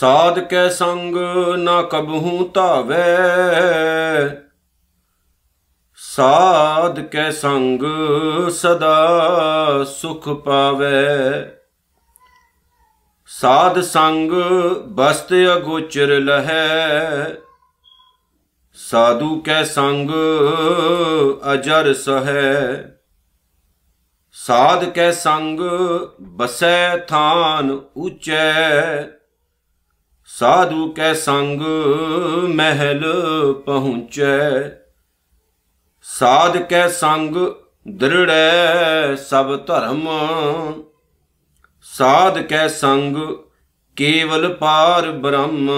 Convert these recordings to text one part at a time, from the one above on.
ਸਾਧ ਕੈ ਸੰਗ ਨਾ ਕਬਹੂ ਤਾਵੇ ਸਾਧ ਕੈ ਸੰਗ ਸਦਾ ਸੁਖ ਪਾਵੇ ਸਾਧ ਸੰਗ ਬਸਤ ਅਗੋਚਰ ਲਹੈ ਸਾਧੂ ਕੈ ਸੰਗ ਅਜਰ ਸਹੈ ਸਾਧ ਕੈ ਸੰਗ ਬਸੈ ਥਾਨ ਉਚੈ ਸਾਧੂ ਕੈ ਸੰਗ ਮਹਿਲ ਪਹੁੰਚੈ ਸਾਧ ਕੈ ਸੰਗ ਦ੍ਰਿੜੈ ਸਭ ਧਰਮ ਸਾਧ ਕੈ ਸੰਗ ਕੇਵਲ ਪਾਰ ਬ੍ਰਹਮ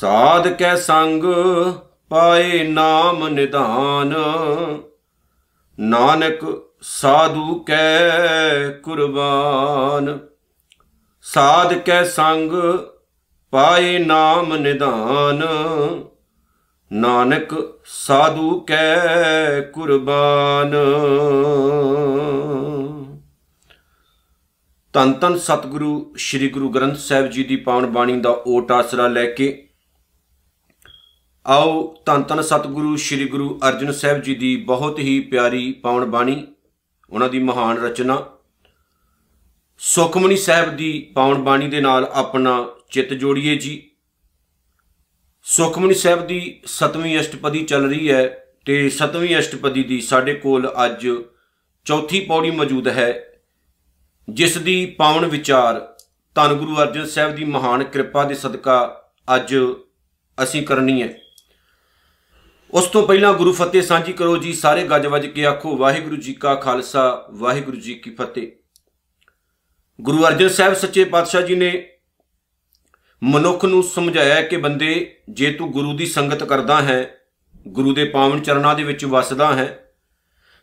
ਸਾਧ ਕੈ ਸੰਗ ਪਾਏ ਨਾਮ ਨਿਧਾਨ ਨਾਨਕ ਸਾਧੂ ਕੈ ਕੁਰਬਾਨ ਸਾਧ ਕੈ ਸੰਗ ਪਾਏ ਨਾਮ ਨਿਧਾਨ ਨਾਨਕ ਸਾਧੂ ਕੈ ਕੁਰਬਾਨ ਤਨ ਤਨ ਸਤਿਗੁਰੂ ਸ੍ਰੀ ਗੁਰੂ ਗ੍ਰੰਥ ਸਾਹਿਬ ਜੀ ਦੀ ਪਾਵਨ ਬਾਣੀ ਦਾ ਓਟ ਆਸਰਾ ਲੈ ਕੇ ਆਓ ਤਨ ਤਨ ਸਤਿਗੁਰੂ ਸ੍ਰੀ ਗੁਰੂ ਅਰਜਨ ਸਾਹਿਬ ਜੀ ਦੀ ਬਹੁਤ ਹੀ ਪਿਆਰੀ ਪਾਵਨ ਬਾਣੀ ਉਹਨਾਂ ਦੀ ਮਹਾਨ ਰਚਨਾ ਸੁਖਮਨੀ ਸਾਹਿਬ ਦੀ ਪਾਵਨ ਬਾਣੀ ਦੇ ਨਾਲ ਆਪਣਾ ਚਿੱਤ ਜੋੜੀਏ ਜੀ ਸੁਖਮਨੀ ਸਾਹਿਬ ਦੀ 7ਵੀਂ ਅਸ਼ਟਪਦੀ ਚੱਲ ਰਹੀ ਹੈ ਤੇ 7ਵੀਂ ਅਸ਼ਟਪਦੀ ਦੀ ਸਾਡੇ ਕੋਲ ਅੱਜ ਚੌਥੀ ਪੌੜੀ ਮੌਜੂਦ ਹੈ ਜਿਸ ਦੀ ਪਾਵਨ ਵਿਚਾਰ ਧੰਨ ਗੁਰੂ ਅਰਜਨ ਸਾਹਿਬ ਦੀ ਮਹਾਨ ਕਿਰਪਾ ਦੇ ਸਦਕਾ ਅੱਜ ਅਸੀਂ ਕਰਨੀ ਹੈ ਉਸ ਤੋਂ ਪਹਿਲਾਂ ਗੁਰੂ ਫਤਿਹ ਸਾਂਝੀ ਕਰੋ ਜੀ ਸਾਰੇ ਗੱਜ ਵੱਜ ਕੇ ਆਖੋ ਵਾਹਿਗੁਰੂ ਜੀ ਕਾ ਖਾਲਸਾ ਵਾਹਿਗੁਰੂ ਜੀ ਕੀ ਫਤਿਹ ਗੁਰੂ ਅਰਜਨ ਸਾਹਿਬ ਸੱਚੇ ਪਾਤਸ਼ਾਹ ਜੀ ਨੇ ਮਨੁੱਖ ਨੂੰ ਸਮਝਾਇਆ ਕਿ ਬੰਦੇ ਜੇ ਤੂੰ ਗੁਰੂ ਦੀ ਸੰਗਤ ਕਰਦਾ ਹੈ ਗੁਰੂ ਦੇ ਪਾਵਨ ਚਰਨਾਂ ਦੇ ਵਿੱਚ ਵਸਦਾ ਹੈ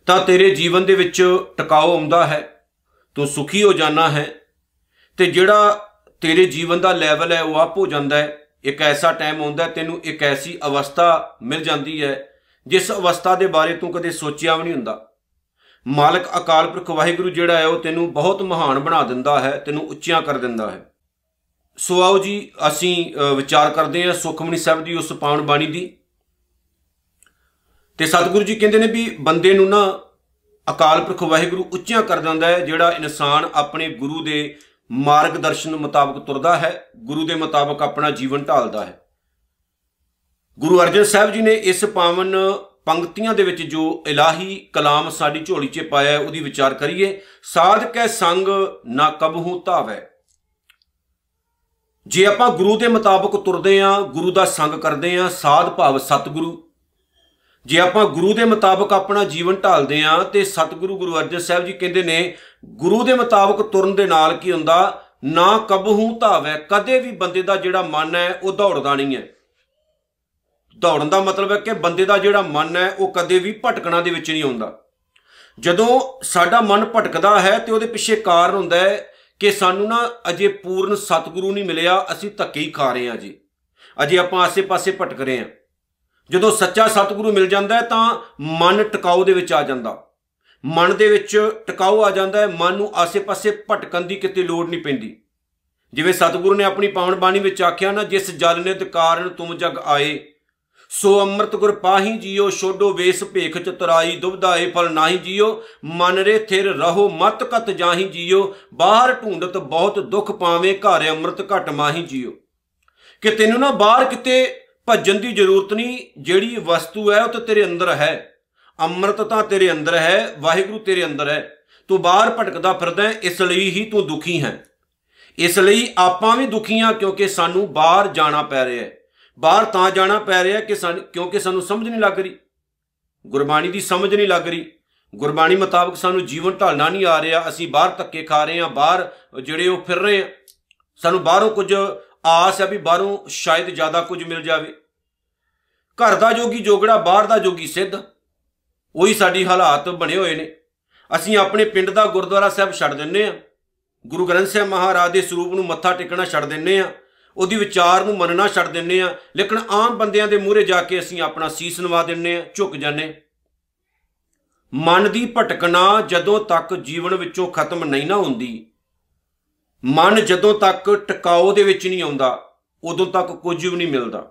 ਤਾਂ ਤੇਰੇ ਜੀਵਨ ਦੇ ਵਿੱਚ ਟਿਕਾਓ ਆਉਂਦਾ ਹੈ ਤੂੰ ਸੁਖੀ ਹੋ ਜਾਣਾ ਹੈ ਤੇ ਜਿਹੜਾ ਤੇਰੇ ਜੀਵਨ ਦਾ ਲੈਵਲ ਹੈ ਉਹ ਅਪ ਹੋ ਜਾਂਦਾ ਹੈ ਇੱਕ ਐਸਾ ਟਾਈਮ ਆਉਂਦਾ ਤੈਨੂੰ ਇੱਕ ਐਸੀ ਅਵਸਥਾ ਮਿਲ ਜਾਂਦੀ ਹੈ ਜਿਸ ਅਵਸਥਾ ਦੇ ਬਾਰੇ ਤੂੰ ਕਦੇ ਸੋਚਿਆ ਵੀ ਨਹੀਂ ਹੁੰਦਾ ਮਾਲਕ ਅਕਾਲ ਪੁਰਖ ਵਾਹਿਗੁਰੂ ਜਿਹੜਾ ਹੈ ਉਹ ਤੈਨੂੰ ਬਹੁਤ ਮਹਾਨ ਬਣਾ ਦਿੰਦਾ ਹੈ ਤੈਨੂੰ ਉੱਚੀਆਂ ਕਰ ਦਿੰਦਾ ਹੈ ਸੋ ਆਓ ਜੀ ਅਸੀਂ ਵਿਚਾਰ ਕਰਦੇ ਹਾਂ ਸੁਖਮਨੀ ਸਾਹਿਬ ਦੀ ਉਸ ਪਾਵਨ ਬਾਣੀ ਦੀ ਤੇ ਸਤਿਗੁਰੂ ਜੀ ਕਹਿੰਦੇ ਨੇ ਵੀ ਬੰਦੇ ਨੂੰ ਨਾ ਅਕਾਲ ਪੁਰਖ ਵਾਹਿਗੁਰੂ ਉੱਚੀਆਂ ਕਰ ਦਿੰਦਾ ਹੈ ਜਿਹੜਾ ਇਨਸਾਨ ਆਪਣੇ ਗੁਰੂ ਦੇ ਮਾਰਗਦਰਸ਼ਨ ਮੁਤਾਬਕ ਤੁਰਦਾ ਹੈ ਗੁਰੂ ਦੇ ਮੁਤਾਬਕ ਆਪਣਾ ਜੀਵਨ ਢਾਲਦਾ ਹੈ ਗੁਰੂ ਅਰਜਨ ਸਾਹਿਬ ਜੀ ਨੇ ਇਸ ਪਾਵਨ ਪੰਕਤੀਆਂ ਦੇ ਵਿੱਚ ਜੋ ਇਲਾਹੀ ਕਲਾਮ ਸਾਡੀ ਝੋਲੀ 'ਚ ਪਾਇਆ ਹੈ ਉਹਦੀ ਵਿਚਾਰ ਕਰੀਏ ਸਾਧਕੈ ਸੰਗ ਨਾ ਕਬਹੂ ਧਾਵੈ ਜੇ ਆਪਾਂ ਗੁਰੂ ਦੇ ਮੁਤਾਬਕ ਤੁਰਦੇ ਆਂ ਗੁਰੂ ਦਾ ਸੰਗ ਕਰਦੇ ਆਂ ਸਾਧ ਭਾਵ ਸਤਿਗੁਰੂ ਜੇ ਆਪਾਂ ਗੁਰੂ ਦੇ ਮੁਤਾਬਕ ਆਪਣਾ ਜੀਵਨ ਢਾਲਦੇ ਆਂ ਤੇ ਸਤਿਗੁਰੂ ਗੁਰੂ ਅਰਜਨ ਸਾਹਿਬ ਜੀ ਕਹਿੰਦੇ ਨੇ ਗੁਰੂ ਦੇ ਮੁਤਾਬਕ ਤੁਰਨ ਦੇ ਨਾਲ ਕੀ ਹੁੰਦਾ ਨਾ ਕਬਹੂ ਧਾਵੈ ਕਦੇ ਵੀ ਬੰਦੇ ਦਾ ਜਿਹੜਾ ਮਨ ਹੈ ਉਹ ਦੌੜਦਾ ਨਹੀਂ ਹੈ ਦੌੜਨ ਦਾ ਮਤਲਬ ਹੈ ਕਿ ਬੰਦੇ ਦਾ ਜਿਹੜਾ ਮਨ ਹੈ ਉਹ ਕਦੇ ਵੀ ਭਟਕਣਾ ਦੇ ਵਿੱਚ ਨਹੀਂ ਆਉਂਦਾ ਜਦੋਂ ਸਾਡਾ ਮਨ ਭਟਕਦਾ ਹੈ ਤੇ ਉਹਦੇ ਪਿੱਛੇ ਕਾਰਨ ਹੁੰਦਾ ਹੈ ਕਿ ਸਾਨੂੰ ਨਾ ਅਜੇ ਪੂਰਨ ਸਤਿਗੁਰੂ ਨਹੀਂ ਮਿਲਿਆ ਅਸੀਂ ਧੱਕੇ ਹੀ ਖਾ ਰਹੇ ਹਾਂ ਜੀ ਅਜੇ ਆਪਾਂ ਆਸੇ-ਪਾਸੇ ਭਟਕ ਰਹੇ ਹਾਂ ਜਦੋਂ ਸੱਚਾ ਸਤਿਗੁਰੂ ਮਿਲ ਜਾਂਦਾ ਹੈ ਤਾਂ ਮਨ ਟਿਕਾਉ ਦੇ ਵਿੱਚ ਆ ਜਾਂਦਾ ਮਨ ਦੇ ਵਿੱਚ ਟਿਕਾਉ ਆ ਜਾਂਦਾ ਹੈ ਮਨ ਨੂੰ ਆਸੇ-ਪਾਸੇ ਭਟਕਣ ਦੀ ਕਿਤੇ ਲੋੜ ਨਹੀਂ ਪੈਂਦੀ ਜਿਵੇਂ ਸਤਿਗੁਰੂ ਨੇ ਆਪਣੀ ਪਾਵਨ ਬਾਣੀ ਵਿੱਚ ਆਖਿਆ ਨਾ ਜਿਸ ਜਲ ਨੇ ਤੇ ਕਾਰਨ ਤੁਮ ਜਗ ਆਏ ਸੋ ਅੰਮ੍ਰਿਤ ਗੁਰ ਪਾਹੀ ਜੀਓ ਛੋਡੋ ਵੇਸ ਭੇਖ ਚਤਰਾਈ ਦੁਬਦਾਏ ਫਲ ਨਾਹੀ ਜੀਓ ਮਨ ਰੇ ਥਿਰ ਰਹੋ ਮਤ ਕਤ ਜਾਹੀ ਜੀਓ ਬਾਹਰ ਢੂੰਡਤ ਬਹੁਤ ਦੁੱਖ ਪਾਵੇਂ ਘਰ ਅੰਮ੍ਰਿਤ ਘਟ ਮਾਹੀ ਜੀਓ ਕਿ ਤੈਨੂੰ ਨਾ ਬਾਹਰ ਕਿਤੇ ਭੱਜਣ ਦੀ ਜ਼ਰੂਰਤ ਨਹੀਂ ਜਿਹੜੀ ਵਸਤੂ ਹੈ ਉਹ ਤਾਂ ਤੇਰੇ ਅੰਦਰ ਹੈ ਅੰਮ੍ਰਿਤ ਤਾਂ ਤੇਰੇ ਅੰਦਰ ਹੈ ਵਾਹਿਗੁਰੂ ਤੇਰੇ ਅੰਦਰ ਹੈ ਤੂੰ ਬਾਹਰ ਭਟਕਦਾ ਫਿਰਦਾ ਹੈ ਇਸ ਲਈ ਹੀ ਤੂੰ ਦੁਖੀ ਹੈ ਇਸ ਲਈ ਆਪਾਂ ਵੀ ਦੁਖੀ ਕਿਉਂਕਿ ਸਾਨੂੰ ਬਾਹਰ ਜਾਣਾ ਪੈ ਰਿਹਾ ਹੈ ਬਾਹਰ ਤਾਂ ਜਾਣਾ ਪੈ ਰਿਹਾ ਕਿ ਕਿਉਂਕਿ ਸਾਨੂੰ ਸਮਝ ਨਹੀਂ ਲੱਗ ਰਹੀ ਗੁਰਬਾਣੀ ਦੀ ਸਮਝ ਨਹੀਂ ਲੱਗ ਰਹੀ ਗੁਰਬਾਣੀ ਮੁਤਾਬਕ ਸਾਨੂੰ ਜੀਵਨ ਢਾਲਣਾ ਨਹੀਂ ਆ ਰਿਹਾ ਅਸੀਂ ਬਾਹਰ ਧੱਕੇ ਖਾ ਰਹੇ ਹਾਂ ਬਾਹਰ ਜਿਹੜੇ ਉਹ ਫਿਰ ਰਹੇ ਆ ਸਾਨੂੰ ਬਾਹਰੋਂ ਕੁਝ ਆਸ ਹੈ ਵੀ ਬਾਹਰੋਂ ਸ਼ਾਇਦ ਜ਼ਿਆਦਾ ਕੁਝ ਮਿਲ ਜਾਵੇ ਘਰ ਦਾ ਜੋਗੀ ਜੋਗੜਾ ਬਾਹਰ ਦਾ ਜੋਗੀ ਸਿੱਧ ਉਹੀ ਸਾਡੀ ਹਾਲਾਤ ਬਣੇ ਹੋਏ ਨੇ ਅਸੀਂ ਆਪਣੇ ਪਿੰਡ ਦਾ ਗੁਰਦੁਆਰਾ ਸਾਹਿਬ ਛੱਡ ਦਿੰਨੇ ਆ ਗੁਰੂ ਗ੍ਰੰਥ ਸਾਹਿਬ ਮਹਾਰਾਜ ਦੇ ਸਰੂਪ ਨੂੰ ਮੱਥਾ ਟੇਕਣਾ ਛੱਡ ਦਿੰਨੇ ਆ ਉਹਦੀ ਵਿਚਾਰ ਨੂੰ ਮੰਨਣਾ ਛੱਡ ਦਿੰਨੇ ਆ ਲੇਕਿਨ ਆਮ ਬੰਦਿਆਂ ਦੇ ਮੂਹਰੇ ਜਾ ਕੇ ਅਸੀਂ ਆਪਣਾ ਸੀਸ ਨਵਾ ਦਿੰਨੇ ਆ ਝੁੱਕ ਜਾਂਦੇ ਮਨ ਦੀ ਭਟਕਣਾ ਜਦੋਂ ਤੱਕ ਜੀਵਨ ਵਿੱਚੋਂ ਖਤਮ ਨਹੀਂ ਨਾ ਹੁੰਦੀ ਮਨ ਜਦੋਂ ਤੱਕ ਟਿਕਾਓ ਦੇ ਵਿੱਚ ਨਹੀਂ ਆਉਂਦਾ ਉਦੋਂ ਤੱਕ ਕੁਝ ਵੀ ਨਹੀਂ ਮਿਲਦਾ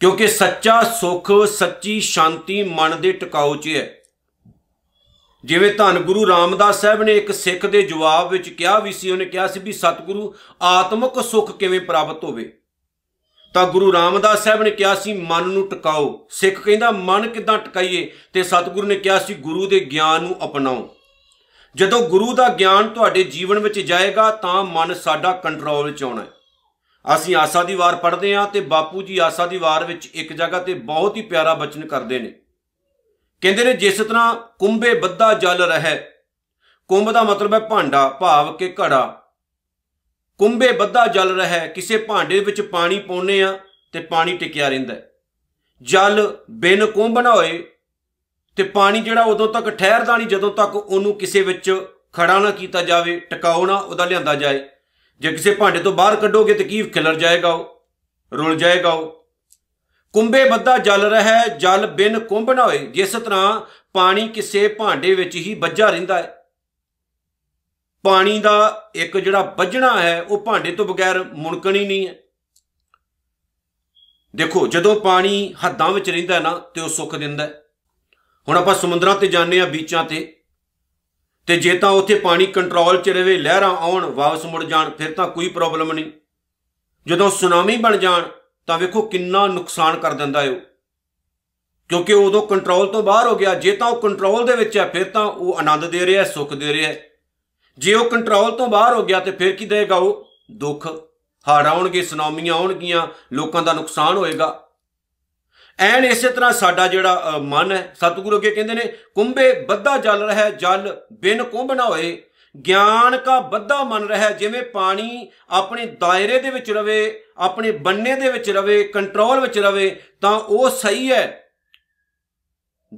ਕਿਉਂਕਿ ਸੱਚਾ ਸੁੱਖ ਸੱਚੀ ਸ਼ਾਂਤੀ ਮਨ ਦੇ ਟਿਕਾਓ 'ਚ ਹੈ ਜਿਵੇਂ ਧੰਨ ਗੁਰੂ ਰਾਮਦਾਸ ਸਾਹਿਬ ਨੇ ਇੱਕ ਸਿੱਖ ਦੇ ਜਵਾਬ ਵਿੱਚ ਕਿਹਾ ਵੀ ਸੀ ਉਹਨੇ ਕਿਹਾ ਸੀ ਵੀ ਸਤਿਗੁਰੂ ਆਤਮਿਕ ਸੁੱਖ ਕਿਵੇਂ ਪ੍ਰਾਪਤ ਹੋਵੇ ਤਾਂ ਗੁਰੂ ਰਾਮਦਾਸ ਸਾਹਿਬ ਨੇ ਕਿਹਾ ਸੀ ਮਨ ਨੂੰ ਟਿਕਾਓ ਸਿੱਖ ਕਹਿੰਦਾ ਮਨ ਕਿਦਾਂ ਟਿਕਾਈਏ ਤੇ ਸਤਿਗੁਰੂ ਨੇ ਕਿਹਾ ਸੀ ਗੁਰੂ ਦੇ ਗਿਆਨ ਨੂੰ ਅਪਣਾਓ ਜਦੋਂ ਗੁਰੂ ਦਾ ਗਿਆਨ ਤੁਹਾਡੇ ਜੀਵਨ ਵਿੱਚ ਜਾਏਗਾ ਤਾਂ ਮਨ ਸਾਡਾ ਕੰਟਰੋਲ ਚ ਆਉਣਾ ਅਸੀਂ ਆਸਾ ਦੀ ਵਾਰ ਪੜ੍ਹਦੇ ਹਾਂ ਤੇ ਬਾਪੂ ਜੀ ਆਸਾ ਦੀ ਵਾਰ ਵਿੱਚ ਇੱਕ ਜਗ੍ਹਾ ਤੇ ਬਹੁਤ ਹੀ ਪਿਆਰਾ ਬਚਨ ਕਰਦੇ ਨੇ ਕਹਿੰਦੇ ਨੇ ਜਿਸ ਤਰ੍ਹਾਂ ਕੁੰਭੇ ਬੱਧਾ ਜਲ ਰਹਿ ਕੁੰਭ ਦਾ ਮਤਲਬ ਹੈ ਭਾਂਡਾ ਭਾਵ ਕਿ ਘੜਾ ਕੁੰਭੇ ਬੱਧਾ ਜਲ ਰਹਿ ਕਿਸੇ ਭਾਂਡੇ ਵਿੱਚ ਪਾਣੀ ਪਾਉਨੇ ਆ ਤੇ ਪਾਣੀ ਟਿਕਿਆ ਰਹਿੰਦਾ ਜਲ ਬਿਨ ਕੁੰਭ ਨਾ ਹੋਏ ਤੇ ਪਾਣੀ ਜਿਹੜਾ ਉਦੋਂ ਤੱਕ ਠਹਿਰਦਾ ਨਹੀਂ ਜਦੋਂ ਤੱਕ ਉਹਨੂੰ ਕਿਸੇ ਵਿੱਚ ਖੜਾ ਨਾ ਕੀਤਾ ਜਾਵੇ ਟਿਕਾਓ ਨਾ ਉਹਦਾ ਲਿਆਂਦਾ ਜਾਏ ਜੇ ਕਿਸੇ ਭਾਂਡੇ ਤੋਂ ਬਾਹਰ ਕੱਢੋਗੇ ਤੇ ਕੀ ਖਿਲਰ ਜਾਏਗਾ ਉਹ ਰੁਲ ਜਾਏਗਾ ਉਹ ਕੁੰਬੇ ਬੱਦਾ ਜਲ ਰਹਿ ਜਲ ਬਿਨ ਕੁੰਭ ਨਾ ਹੋਏ ਜਿਸ ਤਰ੍ਹਾਂ ਪਾਣੀ ਕਿਸੇ ਭਾਂਡੇ ਵਿੱਚ ਹੀ ਵੱਜਾ ਰਹਿੰਦਾ ਹੈ ਪਾਣੀ ਦਾ ਇੱਕ ਜਿਹੜਾ ਵੱਜਣਾ ਹੈ ਉਹ ਭਾਂਡੇ ਤੋਂ ਬਗੈਰ ਹੀ ਨਹੀਂ ਹੈ ਦੇਖੋ ਜਦੋਂ ਪਾਣੀ ਹੱਦਾਂ ਵਿੱਚ ਰਹਿੰਦਾ ਨਾ ਤੇ ਉਹ ਸੁੱਕ ਦਿੰਦਾ ਹੁਣ ਆਪਾਂ ਸਮੁੰਦਰਾਂ ਤੇ ਜਾਂਦੇ ਆ ਬੀਚਾਂ ਤੇ ਤੇ ਜੇ ਤਾਂ ਉੱਥੇ ਪਾਣੀ ਕੰਟਰੋਲ 'ਚ ਰਹੇ ਲਹਿਰਾਂ ਆਉਣ ਵਾਪਸ ਮੁੜ ਜਾਣ ਫਿਰ ਤਾਂ ਕੋਈ ਪ੍ਰੋਬਲਮ ਨਹੀਂ ਜਦੋਂ ਸੁਨਾਮੀ ਬਣ ਜਾਣ ਤਾਂ ਵੇਖੋ ਕਿੰਨਾ ਨੁਕਸਾਨ ਕਰ ਦਿੰਦਾ ਹੈ ਉਹ ਕਿਉਂਕਿ ਉਦੋਂ ਕੰਟਰੋਲ ਤੋਂ ਬਾਹਰ ਹੋ ਗਿਆ ਜੇ ਤਾਂ ਉਹ ਕੰਟਰੋਲ ਦੇ ਵਿੱਚ ਹੈ ਫਿਰ ਤਾਂ ਉਹ ਆਨੰਦ ਦੇ ਰਿਹਾ ਹੈ ਸੁੱਖ ਦੇ ਰਿਹਾ ਹੈ ਜੇ ਉਹ ਕੰਟਰੋਲ ਤੋਂ ਬਾਹਰ ਹੋ ਗਿਆ ਤੇ ਫਿਰ ਕੀ ਦੇਗਾ ਉਹ ਦੁੱਖ ਹੜ ਆਉਣਗੇ ਸੁਨਾਮੀਆਂ ਆਉਣਗੀਆਂ ਲੋਕਾਂ ਦਾ ਨੁਕਸਾਨ ਹੋਏਗਾ ਐਨ ਇਸੇ ਤਰ੍ਹਾਂ ਸਾਡਾ ਜਿਹੜਾ ਮਨ ਹੈ ਸਤਿਗੁਰੂ ਅੱਗੇ ਕਹਿੰਦੇ ਨੇ ਕੁੰਬੇ ਬੱਧਾ ਜਲ ਰਿਹਾ ਜਲ ਬਿਨ ਕੁੰਭ ਨਾ ਹੋਏ ਗਿਆਨ ਕਾ ਬੱਧਾ ਮਨ ਰਹਾ ਜਿਵੇਂ ਪਾਣੀ ਆਪਣੇ ਦਾਇਰੇ ਦੇ ਵਿੱਚ ਰਵੇ ਆਪਣੇ ਬੰਨੇ ਦੇ ਵਿੱਚ ਰਵੇ ਕੰਟਰੋਲ ਵਿੱਚ ਰਵੇ ਤਾਂ ਉਹ ਸਹੀ ਹੈ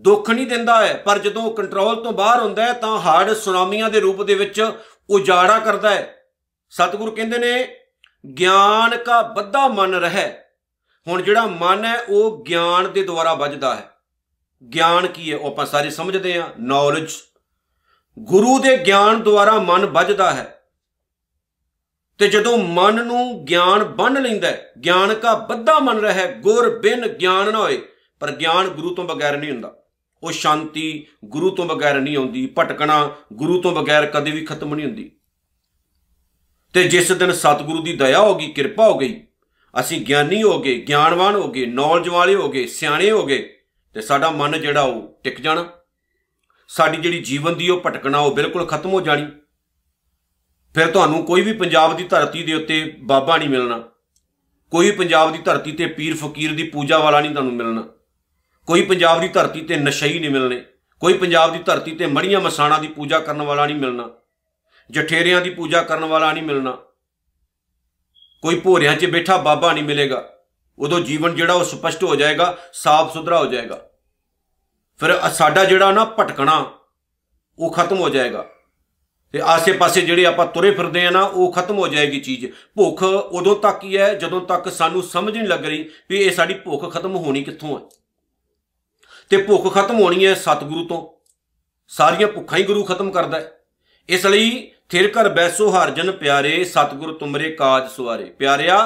ਦੁੱਖ ਨਹੀਂ ਦਿੰਦਾ ਹੈ ਪਰ ਜਦੋਂ ਕੰਟਰੋਲ ਤੋਂ ਬਾਹਰ ਹੁੰਦਾ ਹੈ ਤਾਂ ਹਾਰਡ ਸੁਨਾਮੀਆਂ ਦੇ ਰੂਪ ਦੇ ਵਿੱਚ ਉਜਾੜਾ ਕਰਦਾ ਹੈ ਸਤਿਗੁਰ ਕਹਿੰਦੇ ਨੇ ਗਿਆਨ ਕਾ ਬੱਧਾ ਮਨ ਰਹਿ ਹੁਣ ਜਿਹੜਾ ਮਨ ਹੈ ਉਹ ਗਿਆਨ ਦੇ ਦੁਆਰਾ ਵੱਜਦਾ ਹੈ ਗਿਆਨ ਕੀ ਹੈ ਉਹ ਆਪਾਂ ਸਾਰੇ ਸਮਝਦੇ ਆ ਨੌਲੇਜ ਗੁਰੂ ਦੇ ਗਿਆਨ ਦੁਆਰਾ ਮਨ ਵੱਜਦਾ ਹੈ ਤੇ ਜਦੋਂ ਮਨ ਨੂੰ ਗਿਆਨ ਬੰਨ ਲੈਂਦਾ ਗਿਆਨ ਕਾ ਬੱਧਾ ਮਨ ਰਹੇ ਗੁਰ ਬਿਨ ਗਿਆਨ ਨਾ ਹੋਏ ਪਰ ਗਿਆਨ ਗੁਰੂ ਤੋਂ ਬਗੈਰ ਨਹੀਂ ਹੁੰਦਾ ਉਹ ਸ਼ਾਂਤੀ ਗੁਰੂ ਤੋਂ ਬਗੈਰ ਨਹੀਂ ਆਉਂਦੀ ਭਟਕਣਾ ਗੁਰੂ ਤੋਂ ਬਗੈਰ ਕਦੇ ਵੀ ਖਤਮ ਨਹੀਂ ਹੁੰਦੀ ਤੇ ਜਿਸ ਦਿਨ ਸਤਿਗੁਰੂ ਦੀ ਦਇਆ ਹੋ ਗਈ ਕਿਰਪਾ ਹੋ ਗਈ ਅਸੀਂ ਗਿਆਨੀ ਹੋ ਗਏ ਗਿਆਨਵਾਨ ਹੋ ਗਏ ਨੌਲਜ ਵਾਲੇ ਹੋ ਗਏ ਸਿਆਣੇ ਹੋ ਗਏ ਤੇ ਸਾਡਾ ਮਨ ਜਿਹੜਾ ਉਹ ਟਿਕ ਜਾਣਾ ਸਾਡੀ ਜਿਹੜੀ ਜੀਵਨ ਦੀ ਉਹ ਭਟਕਣਾ ਉਹ ਬਿਲਕੁਲ ਖਤਮ ਹੋ ਜਾਣੀ ਫਿਰ ਤੁਹਾਨੂੰ ਕੋਈ ਵੀ ਪੰਜਾਬ ਦੀ ਧਰਤੀ ਦੇ ਉੱਤੇ ਬਾਬਾ ਨਹੀਂ ਮਿਲਣਾ ਕੋਈ ਪੰਜਾਬ ਦੀ ਧਰਤੀ ਤੇ ਪੀਰ ਫਕੀਰ ਦੀ ਪੂਜਾ ਵਾਲਾ ਨਹੀਂ ਤੁਹਾਨੂੰ ਮਿਲਣਾ ਕੋਈ ਪੰਜਾਬ ਦੀ ਧਰਤੀ ਤੇ ਨਸ਼ਈ ਨਹੀਂ ਮਿਲਣੇ ਕੋਈ ਪੰਜਾਬ ਦੀ ਧਰਤੀ ਤੇ ਮੜੀਆਂ ਮਸਾਣਾ ਦੀ ਪੂਜਾ ਕਰਨ ਵਾਲਾ ਨਹੀਂ ਮਿਲਣਾ ਜਠੇਰਿਆਂ ਦੀ ਪੂਜਾ ਕਰਨ ਵਾਲਾ ਨਹੀਂ ਮਿਲਣਾ ਕੋਈ ਭੋਰਿਆਂ 'ਚ ਬੈਠਾ ਬਾਬਾ ਨਹੀਂ ਮਿਲੇਗਾ ਉਦੋਂ ਜੀਵਨ ਜਿਹੜਾ ਉਹ ਸਪਸ਼ਟ ਹੋ ਜਾਏਗਾ ਸਾਫ਼ ਸੁਧਰਾ ਹੋ ਜਾਏਗਾ ਫਿਰ ਸਾਡਾ ਜਿਹੜਾ ਨਾ ਭਟਕਣਾ ਉਹ ਖਤਮ ਹੋ ਜਾਏਗਾ ਤੇ ਆਸੇ-ਪਾਸੇ ਜਿਹੜੇ ਆਪਾਂ ਤੁਰੇ ਫਿਰਦੇ ਆ ਨਾ ਉਹ ਖਤਮ ਹੋ ਜਾਏਗੀ ਚੀਜ਼ ਭੁੱਖ ਉਦੋਂ ਤੱਕ ਹੀ ਹੈ ਜਦੋਂ ਤੱਕ ਸਾਨੂੰ ਸਮਝ ਨਹੀਂ ਲੱਗ ਰਹੀ ਵੀ ਇਹ ਸਾਡੀ ਭੁੱਖ ਖਤਮ ਹੋਣੀ ਕਿੱਥੋਂ ਹੈ ਤੇ ਭੁੱਖ ਖਤਮ ਹੋਣੀ ਹੈ ਸਤਿਗੁਰੂ ਤੋਂ ਸਾਰੀਆਂ ਭੁੱਖਾਂ ਹੀ ਗੁਰੂ ਖਤਮ ਕਰਦਾ ਹੈ ਇਸ ਲਈ ਥਿਰ ਕਰ ਬੈਸੋ ਹਰਜਨ ਪਿਆਰੇ ਸਤਿਗੁਰ ਤੁਮਰੇ ਕਾਜ ਸੁਆਰੇ ਪਿਆਰਿਆ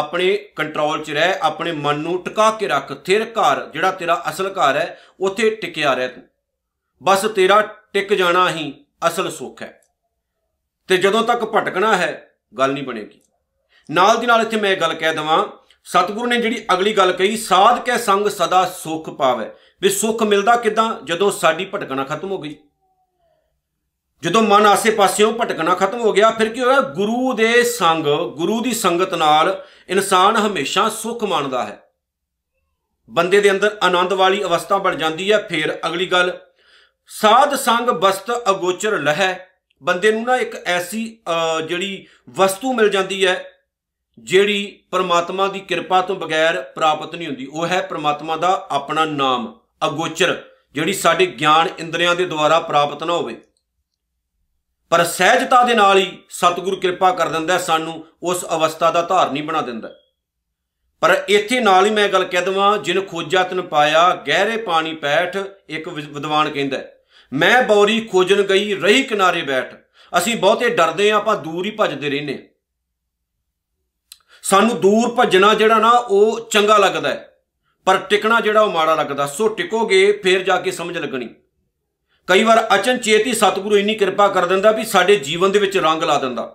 ਆਪਣੇ ਕੰਟਰੋਲ 'ਚ ਰਹਿ ਆਪਣੇ ਮਨ ਨੂੰ ਟਿਕਾ ਕੇ ਰੱਖ ਥਿਰ ਘਰ ਜਿਹੜਾ ਤੇਰਾ ਅਸਲ ਘਰ ਹੈ ਉੱਥੇ ਟਿਕਿਆ ਰਹਿ ਤੂੰ ਬਸ ਤੇਰਾ ਟਿਕ ਜਾਣਾ ਹੀ ਅਸਲ ਸੁੱਖ ਹੈ ਤੇ ਜਦੋਂ ਤੱਕ ਭਟਕਣਾ ਹੈ ਗੱਲ ਨਹੀਂ ਬਣੇਗੀ ਨਾਲ ਦੀ ਨਾਲ ਇੱਥੇ ਮੈਂ ਇਹ ਗੱਲ ਕਹਿ ਦਵਾਂ ਸਤਿਗੁਰੂ ਨੇ ਜਿਹੜੀ ਅਗਲੀ ਗੱਲ ਕਹੀ ਸਾਧ ਸੰਗ ਸਦਾ ਸੁੱਖ ਪਾਵੇ ਵੀ ਸੁੱਖ ਮਿਲਦਾ ਕਿਦਾਂ ਜਦੋਂ ਸਾਡੀ ਭਟਕਣਾ ਖਤਮ ਹੋ ਗਈ ਜਦੋਂ ਮਨ ਆਸੇ-ਪਾਸਿਓਂ ਭਟਕਣਾ ਖਤਮ ਹੋ ਗਿਆ ਫਿਰ ਕੀ ਹੋਇਆ ਗੁਰੂ ਦੇ ਸੰਗ ਗੁਰੂ ਦੀ ਸੰਗਤ ਨਾਲ ਇਨਸਾਨ ਹਮੇਸ਼ਾ ਸੁਖ ਮੰਨਦਾ ਹੈ ਬੰਦੇ ਦੇ ਅੰਦਰ ਆਨੰਦ ਵਾਲੀ ਅਵਸਥਾ ਬਣ ਜਾਂਦੀ ਹੈ ਫਿਰ ਅਗਲੀ ਗੱਲ ਸਾਧ ਸੰਗ ਬਸਤ ਅਗੋਚਰ ਲਹੈ ਬੰਦੇ ਨੂੰ ਨਾ ਇੱਕ ਐਸੀ ਜਿਹੜੀ ਵਸਤੂ ਮਿਲ ਜਾਂਦੀ ਹੈ ਜਿਹੜੀ ਪਰਮਾਤਮਾ ਦੀ ਕਿਰਪਾ ਤੋਂ ਬਗੈਰ ਪ੍ਰਾਪਤ ਨਹੀਂ ਹੁੰਦੀ ਉਹ ਹੈ ਪਰਮਾਤਮਾ ਦਾ ਆਪਣਾ ਨਾਮ ਅਗੋਚਰ ਜਿਹੜੀ ਸਾਡੇ ਗਿਆਨ ਇੰਦਰੀਆਂ ਦੇ ਦੁਆਰਾ ਪ੍ਰਾਪਤ ਨਾ ਹੋਵੇ ਪਰ ਸਹਿਜਤਾ ਦੇ ਨਾਲ ਹੀ ਸਤਿਗੁਰ ਕਿਰਪਾ ਕਰ ਦਿੰਦਾ ਸਾਨੂੰ ਉਸ ਅਵਸਥਾ ਦਾ ਧਾਰਨੀ ਬਣਾ ਦਿੰਦਾ ਪਰ ਇੱਥੇ ਨਾਲ ਹੀ ਮੈਂ ਗੱਲ ਕਹਿ ਦਵਾਂ ਜਿਨ ਖੋਜਾ ਤਨ ਪਾਇਆ ਗਹਿਰੇ ਪਾਣੀ ਪੈਠ ਇੱਕ ਵਿਦਵਾਨ ਕਹਿੰਦਾ ਮੈਂ ਬੌਰੀ ਖੋਜਣ ਗਈ ਰਹੀ ਕਿਨਾਰੇ ਬੈਠ ਅਸੀਂ ਬਹੁਤੇ ਡਰਦੇ ਆਂ ਆਪਾਂ ਦੂਰ ਹੀ ਭੱਜਦੇ ਰਹਿੰਦੇ ਸਾਨੂੰ ਦੂਰ ਭੱਜਣਾ ਜਿਹੜਾ ਨਾ ਉਹ ਚੰਗਾ ਲੱਗਦਾ ਪਰ ਟਿਕਣਾ ਜਿਹੜਾ ਉਹ ਮਾੜਾ ਲੱਗਦਾ ਸੋ ਟਿਕੋਗੇ ਫੇਰ ਜਾ ਕੇ ਸਮਝ ਲੱਗਣੀ ਕਈ ਵਾਰ ਅਚਨਚੇਤ ਹੀ ਸਤਿਗੁਰੂ ਇੰਨੀ ਕਿਰਪਾ ਕਰ ਦਿੰਦਾ ਵੀ ਸਾਡੇ ਜੀਵਨ ਦੇ ਵਿੱਚ ਰੰਗ ਲਾ ਦਿੰਦਾ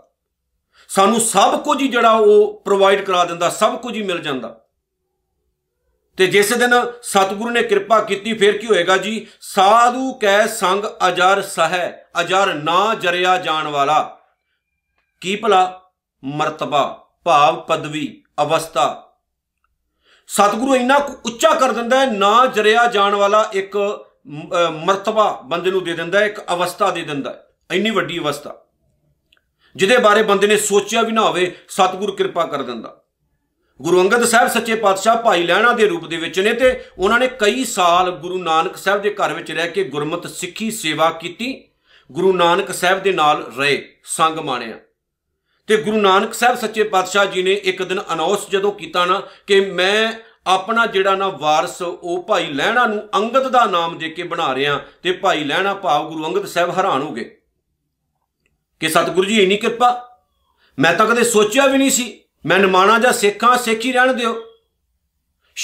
ਸਾਨੂੰ ਸਭ ਕੁਝ ਹੀ ਜਿਹੜਾ ਉਹ ਪ੍ਰੋਵਾਈਡ ਕਰਾ ਦਿੰਦਾ ਸਭ ਕੁਝ ਹੀ ਮਿਲ ਜਾਂਦਾ ਤੇ ਜਿਸ ਦਿਨ ਸਤਿਗੁਰੂ ਨੇ ਕਿਰਪਾ ਕੀਤੀ ਫਿਰ ਕੀ ਹੋਏਗਾ ਜੀ ਸਾਧੂ ਕੈ ਸੰਗ ਅਜਰ ਸਹਿ ਅਜਰ ਨਾ ਜਰਿਆ ਜਾਣ ਵਾਲਾ ਕੀ ਭਲਾ ਮਰਤਬਾ ਭਾਵ ਪਦਵੀ ਅਵਸਥਾ ਸਤਿਗੁਰੂ ਇੰਨਾ ਉੱਚਾ ਕਰ ਦਿੰਦਾ ਹੈ ਨਾ ਜਰਿਆ ਜਾਣ ਵਾਲਾ ਇੱਕ ਮਰਤਬਾ ਬੰਦੇ ਨੂੰ ਦੇ ਦਿੰਦਾ ਇੱਕ ਅਵਸਥਾ ਦੇ ਦਿੰਦਾ ਇੰਨੀ ਵੱਡੀ ਅਵਸਥਾ ਜਿਹਦੇ ਬਾਰੇ ਬੰਦੇ ਨੇ ਸੋਚਿਆ ਵੀ ਨਾ ਹੋਵੇ ਸਤਿਗੁਰ ਕਿਰਪਾ ਕਰ ਦਿੰਦਾ ਗੁਰੂ ਅੰਗਦ ਸਾਹਿਬ ਸੱਚੇ ਪਾਤਸ਼ਾਹ ਭਾਈ ਲੈਣਾ ਦੇ ਰੂਪ ਦੇ ਵਿੱਚ ਨੇ ਤੇ ਉਹਨਾਂ ਨੇ ਕਈ ਸਾਲ ਗੁਰੂ ਨਾਨਕ ਸਾਹਿਬ ਦੇ ਘਰ ਵਿੱਚ ਰਹਿ ਕੇ ਗੁਰਮਤ ਸਿੱਖੀ ਸੇਵਾ ਕੀਤੀ ਗੁਰੂ ਨਾਨਕ ਸਾਹਿਬ ਦੇ ਨਾਲ ਰਹੇ ਸੰਗ ਮਾਣਿਆ ਤੇ ਗੁਰੂ ਨਾਨਕ ਸਾਹਿਬ ਸੱਚੇ ਪਾਤਸ਼ਾਹ ਜੀ ਨੇ ਇੱਕ ਦਿਨ ਅਨਾਉਂਸ ਜਦੋਂ ਕੀਤਾ ਨਾ ਕਿ ਮੈਂ ਆਪਣਾ ਜਿਹੜਾ ਨਾ ਵਾਰਸ ਉਹ ਭਾਈ ਲਹਿਣਾ ਨੂੰ ਅੰਗਦ ਦਾ ਨਾਮ ਦੇ ਕੇ ਬਣਾ ਰਿਆਂ ਤੇ ਭਾਈ ਲਹਿਣਾ ਭਾਵ ਗੁਰੂ ਅੰਗਦ ਸਾਹਿਬ ਹੈਰਾਨ ਹੋ ਗਏ ਕਿ ਸਤਿਗੁਰੂ ਜੀ ਇਨੀ ਕਿਰਪਾ ਮੈਂ ਤਾਂ ਕਦੇ ਸੋਚਿਆ ਵੀ ਨਹੀਂ ਸੀ ਮੈਂ ਨਿਮਾਣਾ ਜਾਂ ਸਿੱਖਾਂ ਸਿੱਖ ਹੀ ਰਹਿਣ ਦਿਓ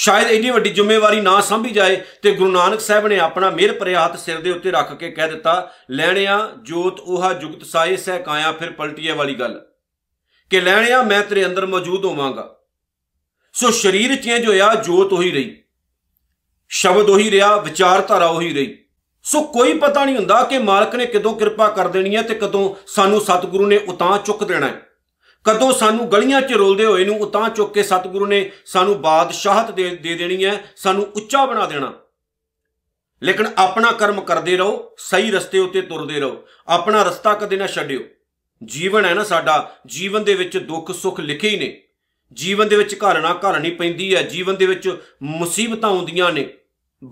ਸ਼ਾਇਦ ਇਹਦੀ ਵੱਡੀ ਜ਼ਿੰਮੇਵਾਰੀ ਨਾ ਸੰਭੀ ਜਾਏ ਤੇ ਗੁਰੂ ਨਾਨਕ ਸਾਹਿਬ ਨੇ ਆਪਣਾ ਮਿਹਰ ਪ੍ਰਿਆਤ ਸਿਰ ਦੇ ਉੱਤੇ ਰੱਖ ਕੇ ਕਹਿ ਦਿੱਤਾ ਲੈਣਿਆ ਜੋਤ ਉਹਾ ਜੁਗਤ ਸਾਇ ਸਹਿ ਕਾਇਆ ਫਿਰ ਪਲਟੀਏ ਵਾਲੀ ਗੱਲ ਕਿ ਲੈਣਿਆ ਮੈਂ ਤੇਰੇ ਅੰਦਰ ਮੌਜੂਦ ਹੋਵਾਂਗਾ ਸੋ ਸਰੀਰ ਚੇਂਜ ਹੋਇਆ ਜੋਤ ਉਹੀ ਰਹੀ ਸ਼ਬਦ ਉਹੀ ਰਿਹਾ ਵਿਚਾਰਧਾਰਾ ਉਹੀ ਰਹੀ ਸੋ ਕੋਈ ਪਤਾ ਨਹੀਂ ਹੁੰਦਾ ਕਿ ਮਾਲਕ ਨੇ ਕਦੋਂ ਕਿਰਪਾ ਕਰ ਦੇਣੀ ਹੈ ਤੇ ਕਦੋਂ ਸਾਨੂੰ ਸਤਿਗੁਰੂ ਨੇ ਉਤਾਂ ਚੁੱਕ ਦੇਣਾ ਹੈ ਕਦੋਂ ਸਾਨੂੰ ਗਲੀਆਂ 'ਚ ਰੋਲਦੇ ਹੋਏ ਨੂੰ ਉਤਾਂ ਚੁੱਕ ਕੇ ਸਤਿਗੁਰੂ ਨੇ ਸਾਨੂੰ ਬਾਦਸ਼ਾਹਤ ਦੇ ਦੇ ਦੇਣੀ ਹੈ ਸਾਨੂੰ ਉੱਚਾ ਬਣਾ ਦੇਣਾ ਲੇਕਿਨ ਆਪਣਾ ਕਰਮ ਕਰਦੇ ਰਹੋ ਸਹੀ ਰਸਤੇ ਉੱਤੇ ਤੁਰਦੇ ਰਹੋ ਆਪਣਾ ਰਸਤਾ ਕਦੇ ਨਾ ਛੱਡਿਓ ਜੀਵਨ ਹੈ ਨਾ ਸਾਡਾ ਜੀਵਨ ਦੇ ਵਿੱਚ ਦੁੱਖ ਸੁੱਖ ਲਿਖੇ ਹੀ ਨੇ ਜੀਵਨ ਦੇ ਵਿੱਚ ਘਾਲਣਾ ਘਾਲਣੀ ਪੈਂਦੀ ਹੈ ਜੀਵਨ ਦੇ ਵਿੱਚ ਮੁਸੀਬਤਾਂ ਆਉਂਦੀਆਂ ਨੇ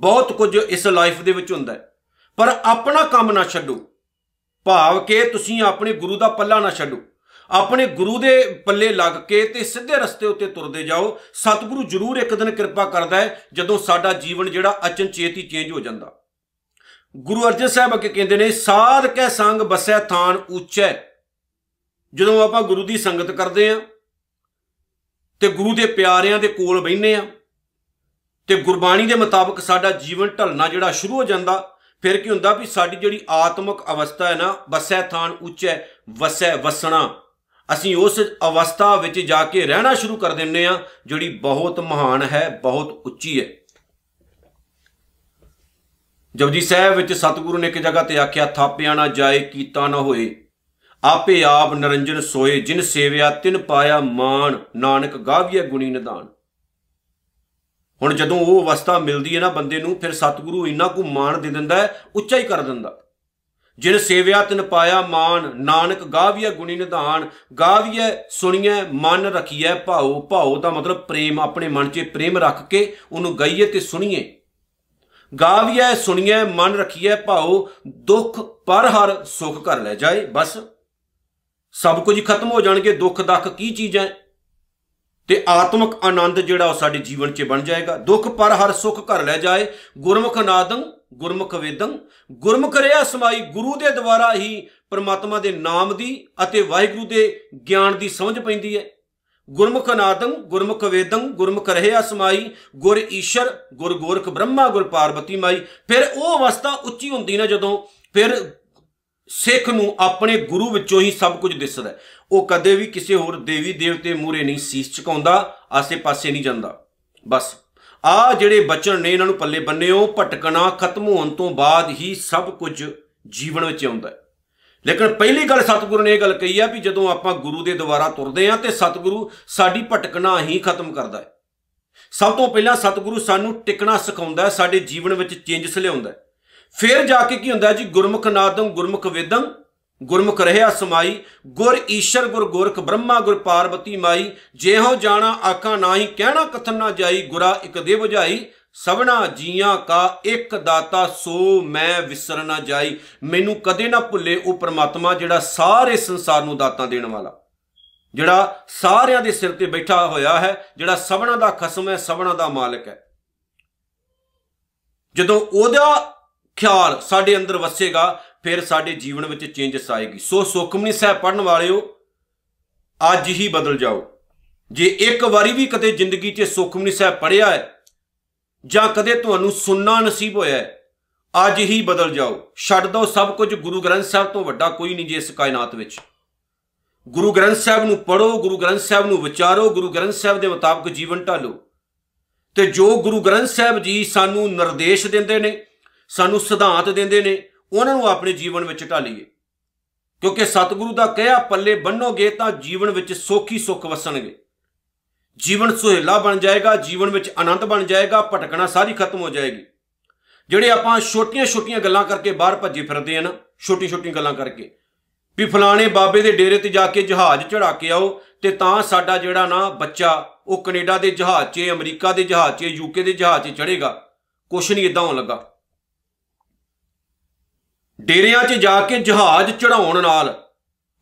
ਬਹੁਤ ਕੁਝ ਇਸ ਲਾਈਫ ਦੇ ਵਿੱਚ ਹੁੰਦਾ ਹੈ ਪਰ ਆਪਣਾ ਕੰਮ ਨਾ ਛੱਡੋ ਭਾਵ ਕਿ ਤੁਸੀਂ ਆਪਣੇ ਗੁਰੂ ਦਾ ਪੱਲਾ ਨਾ ਛੱਡੋ ਆਪਣੇ ਗੁਰੂ ਦੇ ਪੱਲੇ ਲੱਗ ਕੇ ਤੇ ਸਿੱਧੇ ਰਸਤੇ ਉੱਤੇ ਤੁਰਦੇ ਜਾਓ ਸਤਿਗੁਰੂ ਜ਼ਰੂਰ ਇੱਕ ਦਿਨ ਕਿਰਪਾ ਕਰਦਾ ਹੈ ਜਦੋਂ ਸਾਡਾ ਜੀਵਨ ਜਿਹੜਾ ਅਚਨਚੇਤ ਹੀ ਚੇਂਜ ਹੋ ਜਾਂਦਾ ਗੁਰੂ ਅਰਜਨ ਸਾਹਿਬ ਅੱਗੇ ਕਹਿੰਦੇ ਨੇ ਸਾਧ ਕੈ ਸੰਗ ਬਸੈ ਥਾਨ ਉੱਚੈ ਜਦੋਂ ਆਪਾਂ ਗੁਰੂ ਦੀ ਸੰਗਤ ਕਰਦੇ ਆਂ ਤੇ ਗੁਰੂ ਦੇ ਪਿਆਰਿਆਂ ਦੇ ਕੋਲ ਬੈੰਨੇ ਆ ਤੇ ਗੁਰਬਾਣੀ ਦੇ ਮੁਤਾਬਕ ਸਾਡਾ ਜੀਵਨ ਢਲਣਾ ਜਿਹੜਾ ਸ਼ੁਰੂ ਹੋ ਜਾਂਦਾ ਫਿਰ ਕੀ ਹੁੰਦਾ ਵੀ ਸਾਡੀ ਜਿਹੜੀ ਆਤਮਿਕ ਅਵਸਥਾ ਹੈ ਨਾ ਵਸੈ ਥਾਨ ਉੱਚੈ ਵਸੈ ਵਸਣਾ ਅਸੀਂ ਉਸ ਅਵਸਥਾ ਵਿੱਚ ਜਾ ਕੇ ਰਹਿਣਾ ਸ਼ੁਰੂ ਕਰ ਦਿੰਨੇ ਆ ਜਿਹੜੀ ਬਹੁਤ ਮਹਾਨ ਹੈ ਬਹੁਤ ਉੱਚੀ ਹੈ ਜਪਜੀ ਸਾਹਿਬ ਵਿੱਚ ਸਤਿਗੁਰੂ ਨੇ ਇੱਕ ਜਗ੍ਹਾ ਤੇ ਆਖਿਆ ਥਾਪਿਆ ਨਾ ਜਾਏ ਕੀਤਾ ਨਾ ਹੋਏ ਆਪੇ ਆਪ ਨਰੰਜਨ ਸੋਏ ਜਿਨ ਸੇਵਿਆ ਤਿਨ ਪਾਇਆ ਮਾਨ ਨਾਨਕ ਗਾਵਿਆ ਗੁਣੀ ਨਿਦਾਨ ਹੁਣ ਜਦੋਂ ਉਹ ਅਵਸਥਾ ਮਿਲਦੀ ਹੈ ਨਾ ਬੰਦੇ ਨੂੰ ਫਿਰ ਸਤਿਗੁਰੂ ਇੰਨਾ ਕੋ ਮਾਨ ਦੇ ਦਿੰਦਾ ਹੈ ਉੱਚਾ ਹੀ ਕਰ ਦਿੰਦਾ ਜਿਨ ਸੇਵਿਆ ਤਿਨ ਪਾਇਆ ਮਾਨ ਨਾਨਕ ਗਾਵਿਆ ਗੁਣੀ ਨਿਧਾਨ ਗਾਵਿਆ ਸੁਣੀਐ ਮਨ ਰਖੀਐ ਭਾਉ ਭਾਉ ਦਾ ਮਤਲਬ ਪ੍ਰੇਮ ਆਪਣੇ ਮਨ 'ਚ ਪ੍ਰੇਮ ਰੱਖ ਕੇ ਉਹਨੂੰ ਗਾਈਏ ਤੇ ਸੁਣੀਏ ਗਾਵਿਆ ਸੁਣੀਐ ਮਨ ਰਖੀਐ ਭਾਉ ਦੁੱਖ ਪਰ ਹਰ ਸੁਖ ਕਰ ਲੈ ਜਾਏ ਬਸ ਸਭ ਕੁਝ ਖਤਮ ਹੋ ਜਾਣਗੇ ਦੁੱਖ ਦੱਖ ਕੀ ਚੀਜ਼ ਹੈ ਤੇ ਆਤਮਿਕ ਆਨੰਦ ਜਿਹੜਾ ਉਹ ਸਾਡੇ ਜੀਵਨ 'ਚ ਬਣ ਜਾਏਗਾ ਦੁੱਖ ਪਰ ਹਰ ਸੁੱਖ ਘਰ ਲੈ ਜਾਏ ਗੁਰਮੁਖ ਨਾਦੰ ਗੁਰਮੁਖ ਵੇਦੰ ਗੁਰਮੁਖ ਰਿਆ ਸਮਾਈ ਗੁਰੂ ਦੇ ਦੁਆਰਾ ਹੀ ਪਰਮਾਤਮਾ ਦੇ ਨਾਮ ਦੀ ਅਤੇ ਵਾਹਿਗੁਰੂ ਦੇ ਗਿਆਨ ਦੀ ਸਮਝ ਪੈਂਦੀ ਹੈ ਗੁਰਮੁਖ ਨਾਦੰ ਗੁਰਮੁਖ ਵੇਦੰ ਗੁਰਮੁਖ ਰਹਿਆ ਸਮਾਈ ਗੁਰ ਈਸ਼ਰ ਗੁਰ ਗੋਰਖ ਬ੍ਰਹਮਾ ਗੁਰ ਪਾਰਵਤੀ ਮਾਈ ਫਿਰ ਉਹ ਅਵਸਥਾ ਉੱਚੀ ਹੁੰਦੀ ਨਾ ਜਦੋਂ ਫਿਰ ਸਿੱਖ ਨੂੰ ਆਪਣੇ ਗੁਰੂ ਵਿੱਚੋਂ ਹੀ ਸਭ ਕੁਝ ਦਿਸਦਾ ਉਹ ਕਦੇ ਵੀ ਕਿਸੇ ਹੋਰ ਦੇਵੀ ਦੇਵਤੇ ਮੂਰੇ ਨਹੀਂ ਸੀਸ ਝੁਕਾਉਂਦਾ ਆਸੇ-ਪਾਸੇ ਨਹੀਂ ਜਾਂਦਾ ਬਸ ਆ ਜਿਹੜੇ ਬਚਨ ਨੇ ਇਹਨਾਂ ਨੂੰ ਪੱਲੇ ਬੰਨਿਓ ਭਟਕਣਾ ਖਤਮ ਹੋਣ ਤੋਂ ਬਾਅਦ ਹੀ ਸਭ ਕੁਝ ਜੀਵਨ ਵਿੱਚ ਆਉਂਦਾ ਲੇਕਿਨ ਪਹਿਲੀ ਗੱਲ ਸਤਿਗੁਰੂ ਨੇ ਇਹ ਗੱਲ ਕਹੀ ਆ ਵੀ ਜਦੋਂ ਆਪਾਂ ਗੁਰੂ ਦੇ ਦੁਆਰਾ ਤੁਰਦੇ ਆ ਤੇ ਸਤਿਗੁਰੂ ਸਾਡੀ ਭਟਕਣਾ ਹੀ ਖਤਮ ਕਰਦਾ ਹੈ ਸਭ ਤੋਂ ਪਹਿਲਾਂ ਸਤਿਗੁਰੂ ਸਾਨੂੰ ਟਿਕਣਾ ਸਿਖਾਉਂਦਾ ਹੈ ਸਾਡੇ ਜੀਵਨ ਵਿੱਚ ਚੇਂਜਸ ਲਿਆਉਂਦਾ ਹੈ ਫਿਰ ਜਾ ਕੇ ਕੀ ਹੁੰਦਾ ਜੀ ਗੁਰਮੁਖ ਨਾਦੰ ਗੁਰਮੁਖ ਵੇਦੰ ਗੁਰਮੁਖ ਰਹਿਆ ਸਮਾਈ ਗੁਰ ਈਸ਼ਰ ਗੁਰ ਗੋਰਖ ਬ੍ਰਹਮਾ ਗੁਰ ਪਾਰਵਤੀ ਮਾਈ ਜਿਹੋ ਜਾਣਾ ਆਖਾਂ ਨਾਹੀ ਕਹਿਣਾ ਕਥਨ ਨਾ ਜਾਈ ਗੁਰਾ ਇਕ ਦੇ ਬੁਝਾਈ ਸਭਨਾ ਜੀਆਂ ਕਾ ਇੱਕ ਦਾਤਾ ਸੋ ਮੈਂ ਵਿਸਰ ਨਾ ਜਾਈ ਮੈਨੂੰ ਕਦੇ ਨਾ ਭੁੱਲੇ ਉਹ ਪ੍ਰਮਾਤਮਾ ਜਿਹੜਾ ਸਾਰੇ ਸੰਸਾਰ ਨੂੰ ਦਾਤਾਂ ਦੇਣ ਵਾਲਾ ਜਿਹੜਾ ਸਾਰਿਆਂ ਦੇ ਸਿਰ ਤੇ ਬੈਠਾ ਹੋਇਆ ਹੈ ਜਿਹੜਾ ਸਭਨਾ ਦਾ ਖਸਮ ਹੈ ਸਭਨਾ ਦਾ ਮਾਲਕ ਹੈ ਜਦੋਂ ਉਹਦਾ ਖਿਆਲ ਸਾਡੇ ਅੰਦਰ ਵਸੇਗਾ ਫਿਰ ਸਾਡੇ ਜੀਵਨ ਵਿੱਚ ਚੇਂਜਸ ਆਏਗੀ ਸੋ ਸੁਖਮਨੀ ਸਾਹਿਬ ਪੜਨ ਵਾਲਿਓ ਅੱਜ ਹੀ ਬਦਲ ਜਾਓ ਜੇ ਇੱਕ ਵਾਰੀ ਵੀ ਕਦੇ ਜ਼ਿੰਦਗੀ 'ਚ ਸੁਖਮਨੀ ਸਾਹਿਬ ਪੜਿਆ ਹੈ ਜਾਂ ਕਦੇ ਤੁਹਾਨੂੰ ਸੁਣਨਾ ਨਸੀਬ ਹੋਇਆ ਹੈ ਅੱਜ ਹੀ ਬਦਲ ਜਾਓ ਛੱਡ ਦਿਓ ਸਭ ਕੁਝ ਗੁਰੂ ਗ੍ਰੰਥ ਸਾਹਿਬ ਤੋਂ ਵੱਡਾ ਕੋਈ ਨਹੀਂ ਜੇ ਇਸ ਕਾਇਨਾਤ ਵਿੱਚ ਗੁਰੂ ਗ੍ਰੰਥ ਸਾਹਿਬ ਨੂੰ ਪੜੋ ਗੁਰੂ ਗ੍ਰੰਥ ਸਾਹਿਬ ਨੂੰ ਵਿਚਾਰੋ ਗੁਰੂ ਗ੍ਰੰਥ ਸਾਹਿਬ ਦੇ ਮੁਤਾਬਕ ਜੀਵਨ ਢਾਲੋ ਤੇ ਜੋ ਗੁਰੂ ਗ੍ਰੰਥ ਸਾਹਿਬ ਜੀ ਸਾਨੂੰ ਨਿਰਦੇਸ਼ ਦਿੰਦੇ ਨੇ ਸਾਨੂੰ ਸਿਧਾਂਤ ਦਿੰਦੇ ਨੇ ਉਹਨਾਂ ਨੂੰ ਆਪਣੇ ਜੀਵਨ ਵਿੱਚ ਢਾਲੀਏ ਕਿਉਂਕਿ ਸਤਿਗੁਰੂ ਦਾ ਕਹਿਆ ਪੱਲੇ ਬੰਨੋਗੇ ਤਾਂ ਜੀਵਨ ਵਿੱਚ ਸੋਖੀ ਸੁੱਖ ਵਸਣਗੇ ਜੀਵਨ ਸੁਹੇਲਾ ਬਣ ਜਾਏਗਾ ਜੀਵਨ ਵਿੱਚ ਆਨੰਦ ਬਣ ਜਾਏਗਾ ਭਟਕਣਾ ਸਾਰੀ ਖਤਮ ਹੋ ਜਾਏਗੀ ਜਿਹੜੇ ਆਪਾਂ ਛੋਟੀਆਂ-ਛੋਟੀਆਂ ਗੱਲਾਂ ਕਰਕੇ ਬਾਹਰ ਭੱਜੇ ਫਿਰਦੇ ਆ ਨਾ ਛੋਟੀ ਛੋਟੀ ਗੱਲਾਂ ਕਰਕੇ ਵੀ ਫਲਾਣੇ ਬਾਬੇ ਦੇ ਡੇਰੇ ਤੇ ਜਾ ਕੇ ਜਹਾਜ਼ ਚੜਾ ਕੇ ਆਓ ਤੇ ਤਾਂ ਸਾਡਾ ਜਿਹੜਾ ਨਾ ਬੱਚਾ ਉਹ ਕੈਨੇਡਾ ਦੇ ਜਹਾਜ਼ 'ਚ ਅਮਰੀਕਾ ਦੇ ਜਹਾਜ਼ 'ਚ ਯੂਕੇ ਦੇ ਜਹਾਜ਼ 'ਚ ਚੜੇਗਾ ਕੁਛ ਨਹੀਂ ਇਦਾਂ ਹੋਣ ਲੱਗਾ ਡੇਰਿਆਂ 'ਚ ਜਾ ਕੇ ਜਹਾਜ਼ ਚੜਾਉਣ ਨਾਲ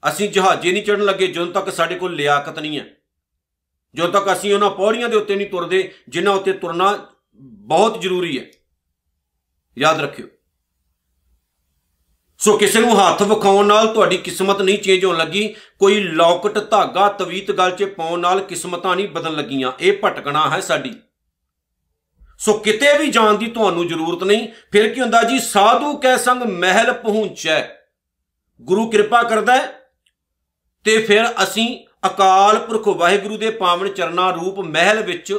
ਅਸੀਂ ਜਹਾਜ਼ੇ ਨਹੀਂ ਚੜਨ ਲੱਗੇ ਜਦੋਂ ਤੱਕ ਸਾਡੇ ਕੋਲ ਲਿਆਕਤ ਨਹੀਂ ਹੈ ਜਦੋਂ ਤੱਕ ਅਸੀਂ ਉਹਨਾਂ ਪੌੜੀਆਂ ਦੇ ਉੱਤੇ ਨਹੀਂ ਤੁਰਦੇ ਜਿਨ੍ਹਾਂ ਉੱਤੇ ਤੁਰਨਾ ਬਹੁਤ ਜ਼ਰੂਰੀ ਹੈ ਯਾਦ ਰੱਖਿਓ ਸੋ ਕਿਸੇ ਨੂੰ ਹੱਥ ਵਿਖਾਉਣ ਨਾਲ ਤੁਹਾਡੀ ਕਿਸਮਤ ਨਹੀਂ ਚੇਂਜ ਹੋਣ ਲੱਗੀ ਕੋਈ ਲੌਕਟ ਧਾਗਾ ਤਵੀਤ ਗੱਲ 'ਚ ਪਾਉਣ ਨਾਲ ਕਿਸਮਤਾਂ ਨਹੀਂ ਬਦਲਣ ਲੱਗੀਆਂ ਇਹ ਭਟਕਣਾ ਹੈ ਸਾਡੀ ਸੋ ਕਿਤੇ ਵੀ ਜਾਣ ਦੀ ਤੁਹਾਨੂੰ ਜ਼ਰੂਰਤ ਨਹੀਂ ਫਿਰ ਕੀ ਹੁੰਦਾ ਜੀ ਸਾਧੂ ਕੈ ਸੰਗ ਮਹਿਲ ਪਹੁੰਚੈ ਗੁਰੂ ਕਿਰਪਾ ਕਰਦਾ ਤੇ ਫਿਰ ਅਸੀਂ ਅਕਾਲ ਪੁਰਖ ਵਾਹਿਗੁਰੂ ਦੇ ਪਾਵਨ ਚਰਨਾਂ ਰੂਪ ਮਹਿਲ ਵਿੱਚ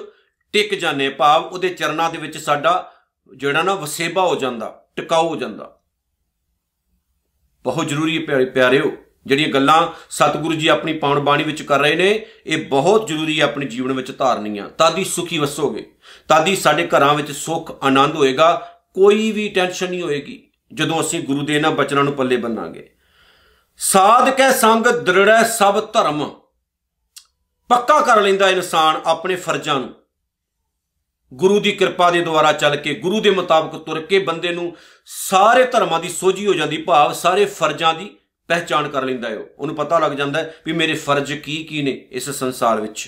ਟਿਕ ਜਾਂਦੇ ਭਾਵ ਉਹਦੇ ਚਰਨਾਂ ਦੇ ਵਿੱਚ ਸਾਡਾ ਜਿਹੜਾ ਨਾ ਵਸੇਬਾ ਹੋ ਜਾਂਦਾ ਟਿਕਾਉ ਹੋ ਜਾਂਦਾ ਬਹੁਤ ਜ਼ਰੂਰੀ ਪਿਆਰਿਓ ਜਿਹੜੀਆਂ ਗੱਲਾਂ ਸਤਿਗੁਰੂ ਜੀ ਆਪਣੀ ਪਾਉਣ ਬਾਣੀ ਵਿੱਚ ਕਰ ਰਹੇ ਨੇ ਇਹ ਬਹੁਤ ਜ਼ਰੂਰੀ ਹੈ ਆਪਣੇ ਜੀਵਨ ਵਿੱਚ ਧਾਰਨੀਆਂ ਤਾਂ ਦੀ ਸੁਖੀ ਵਸੋਗੇ ਤਾਂ ਦੀ ਸਾਡੇ ਘਰਾਂ ਵਿੱਚ ਸੁੱਖ ਆਨੰਦ ਹੋਏਗਾ ਕੋਈ ਵੀ ਟੈਨਸ਼ਨ ਨਹੀਂ ਹੋਏਗੀ ਜਦੋਂ ਅਸੀਂ ਗੁਰੂ ਦੇ ਇਹਨਾਂ ਬਚਨਾਂ ਨੂੰ ਪੱਲੇ ਬੰਨਾਂਗੇ ਸਾਧਕੈ ਸੰਗ ਦ੍ਰਿੜੈ ਸਭ ਧਰਮ ਪੱਕਾ ਕਰ ਲੈਂਦਾ ਇਨਸਾਨ ਆਪਣੇ ਫਰਜ਼ਾਂ ਨੂੰ ਗੁਰੂ ਦੀ ਕਿਰਪਾ ਦੇ ਦੁਆਰਾ ਚੱਲ ਕੇ ਗੁਰੂ ਦੇ ਮੁਤਾਬਕ ਤੁਰ ਕੇ ਬੰਦੇ ਨੂੰ ਸਾਰੇ ਧਰਮਾਂ ਦੀ ਸੋਝੀ ਹੋ ਜਾਂਦੀ ਭਾਵ ਸਾਰੇ ਫਰਜ਼ਾਂ ਦੀ ਪਹਿਚਾਨ ਕਰ ਲਿੰਦਾ ਹੈ ਉਹਨੂੰ ਪਤਾ ਲੱਗ ਜਾਂਦਾ ਵੀ ਮੇਰੇ ਫਰਜ਼ ਕੀ ਕੀ ਨੇ ਇਸ ਸੰਸਾਰ ਵਿੱਚ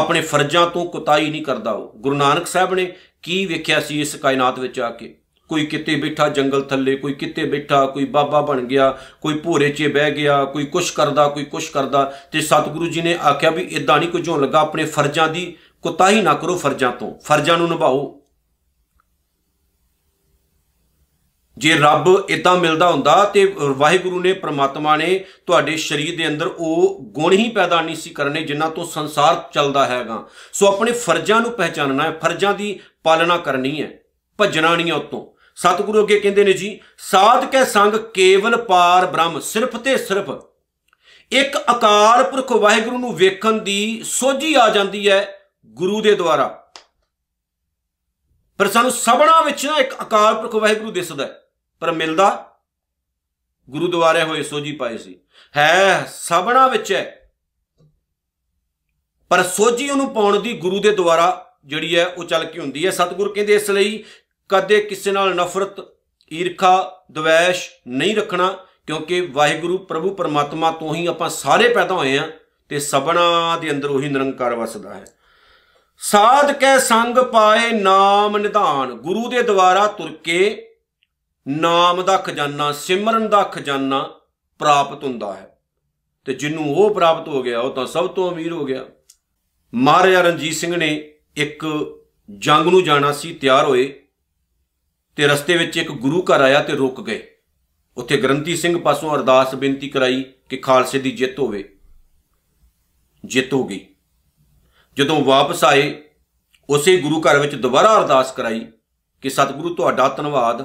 ਆਪਣੇ ਫਰਜ਼ਾਂ ਤੋਂ ਕੁਤਾਈ ਨਹੀਂ ਕਰਦਾ ਉਹ ਗੁਰੂ ਨਾਨਕ ਸਾਹਿਬ ਨੇ ਕੀ ਵੇਖਿਆ ਸੀ ਇਸ ਕਾਇਨਾਤ ਵਿੱਚ ਆ ਕੇ ਕੋਈ ਕਿਤੇ ਬੈਠਾ ਜੰਗਲ ਥੱਲੇ ਕੋਈ ਕਿਤੇ ਬੈਠਾ ਕੋਈ ਬਾਬਾ ਬਣ ਗਿਆ ਕੋਈ ਭੋਰੇ 'ਚ ਬਹਿ ਗਿਆ ਕੋਈ ਕੁਛ ਕਰਦਾ ਕੋਈ ਕੁਛ ਕਰਦਾ ਤੇ ਸਤਿਗੁਰੂ ਜੀ ਨੇ ਆਖਿਆ ਵੀ ਇਦਾਂ ਨਹੀਂ ਕੁਝ ਹੋਣ ਲੱਗਾ ਆਪਣੇ ਫਰਜ਼ਾਂ ਦੀ ਕੁਤਾਈ ਨਾ ਕਰੋ ਫਰਜ਼ਾਂ ਤੋਂ ਫਰਜ਼ਾਂ ਨੂੰ ਨਿਭਾਓ ਜੇ ਰੱਬ ਇਦਾਂ ਮਿਲਦਾ ਹੁੰਦਾ ਤੇ ਵਾਹਿਗੁਰੂ ਨੇ ਪ੍ਰਮਾਤਮਾ ਨੇ ਤੁਹਾਡੇ ਸਰੀਰ ਦੇ ਅੰਦਰ ਉਹ ਗੁਣ ਹੀ ਪੈਦਾ ਨਹੀਂ ਸੀ ਕਰਨੇ ਜਿਨ੍ਹਾਂ ਤੋਂ ਸੰਸਾਰ ਚੱਲਦਾ ਹੈਗਾ ਸੋ ਆਪਣੇ ਫਰਜ਼ਾਂ ਨੂੰ ਪਹਿਚਾਨਣਾ ਹੈ ਫਰਜ਼ਾਂ ਦੀ ਪਾਲਣਾ ਕਰਨੀ ਹੈ ਭਜਣਾ ਨਹੀਂ ਤੋਂ ਸਤਿਗੁਰੂ ਅੱਗੇ ਕਹਿੰਦੇ ਨੇ ਜੀ ਸਾਧ ਕੇ ਸੰਗ ਕੇਵਲ ਪਾਰ ਬ੍ਰਹਮ ਸਿਰਫ ਤੇ ਸਿਰਫ ਇੱਕ ਅਕਾਲ ਪੁਰਖ ਵਾਹਿਗੁਰੂ ਨੂੰ ਵੇਖਣ ਦੀ ਸੋਝੀ ਆ ਜਾਂਦੀ ਹੈ ਗੁਰੂ ਦੇ ਦੁਆਰਾ ਪਰ ਸਾਨੂੰ ਸਭਣਾ ਵਿੱਚ ਨਾ ਇੱਕ ਅਕਾਲ ਪੁਰਖ ਵਾਹਿਗੁਰੂ ਦਿਸਦਾ ਹੈ ਪਰ ਮਿਲਦਾ ਗੁਰੂ ਦੁਆਰੇ ਹੋਏ ਸੋਜੀ ਪਾਏ ਸੀ ਹੈ ਸਭਣਾ ਵਿੱਚ ਹੈ ਪਰ ਸੋਜੀ ਉਹਨੂੰ ਪਾਉਣ ਦੀ ਗੁਰੂ ਦੇ ਦੁਆਰਾ ਜਿਹੜੀ ਹੈ ਉਹ ਚੱਲ ਕੇ ਹੁੰਦੀ ਹੈ ਸਤਿਗੁਰ ਕਹਿੰਦੇ ਇਸ ਲਈ ਕਦੇ ਕਿਸੇ ਨਾਲ ਨਫ਼ਰਤ ਈਰਖਾ ਦੁਵੇਸ਼ ਨਹੀਂ ਰੱਖਣਾ ਕਿਉਂਕਿ ਵਾਹਿਗੁਰੂ ਪ੍ਰਭੂ ਪਰਮਾਤਮਾ ਤੋਂ ਹੀ ਆਪਾਂ ਸਾਰੇ ਪੈਦਾ ਹੋਏ ਆ ਤੇ ਸਭਣਾ ਦੇ ਅੰਦਰ ਉਹੀ ਨਿਰੰਕਾਰ ਵਸਦਾ ਹੈ ਸਾਧ ਕੈ ਸੰਗ ਪਾਏ ਨਾਮ ਨਿਧਾਨ ਗੁਰੂ ਦੇ ਦੁਆਰਾ ਤੁਰ ਕੇ ਨਾਮ ਦਾ ਖਜ਼ਾਨਾ ਸਿਮਰਨ ਦਾ ਖਜ਼ਾਨਾ ਪ੍ਰਾਪਤ ਹੁੰਦਾ ਹੈ ਤੇ ਜਿਹਨੂੰ ਉਹ ਪ੍ਰਾਪਤ ਹੋ ਗਿਆ ਉਹ ਤਾਂ ਸਭ ਤੋਂ ਅਮੀਰ ਹੋ ਗਿਆ ਮਹਾਰਾਜਾ ਰਣਜੀਤ ਸਿੰਘ ਨੇ ਇੱਕ ਜੰਗ ਨੂੰ ਜਾਣਾ ਸੀ ਤਿਆਰ ਹੋਏ ਤੇ ਰਸਤੇ ਵਿੱਚ ਇੱਕ ਗੁਰੂ ਘਰ ਆਇਆ ਤੇ ਰੁਕ ਗਏ ਉੱਥੇ ਗ੍ਰੰਥੀ ਸਿੰਘ ਪਾਸੋਂ ਅਰਦਾਸ ਬੇਨਤੀ ਕਰਾਈ ਕਿ ਖਾਲਸੇ ਦੀ ਜਿੱਤ ਹੋਵੇ ਜਿੱਤ ਹੋ ਗਈ ਜਦੋਂ ਵਾਪਸ ਆਏ ਉਸੇ ਗੁਰੂ ਘਰ ਵਿੱਚ ਦੁਬਾਰਾ ਅਰਦਾਸ ਕਰਾਈ ਕਿ ਸਤਿਗੁਰੂ ਤੁਹਾਡਾ ਧੰਨਵਾਦ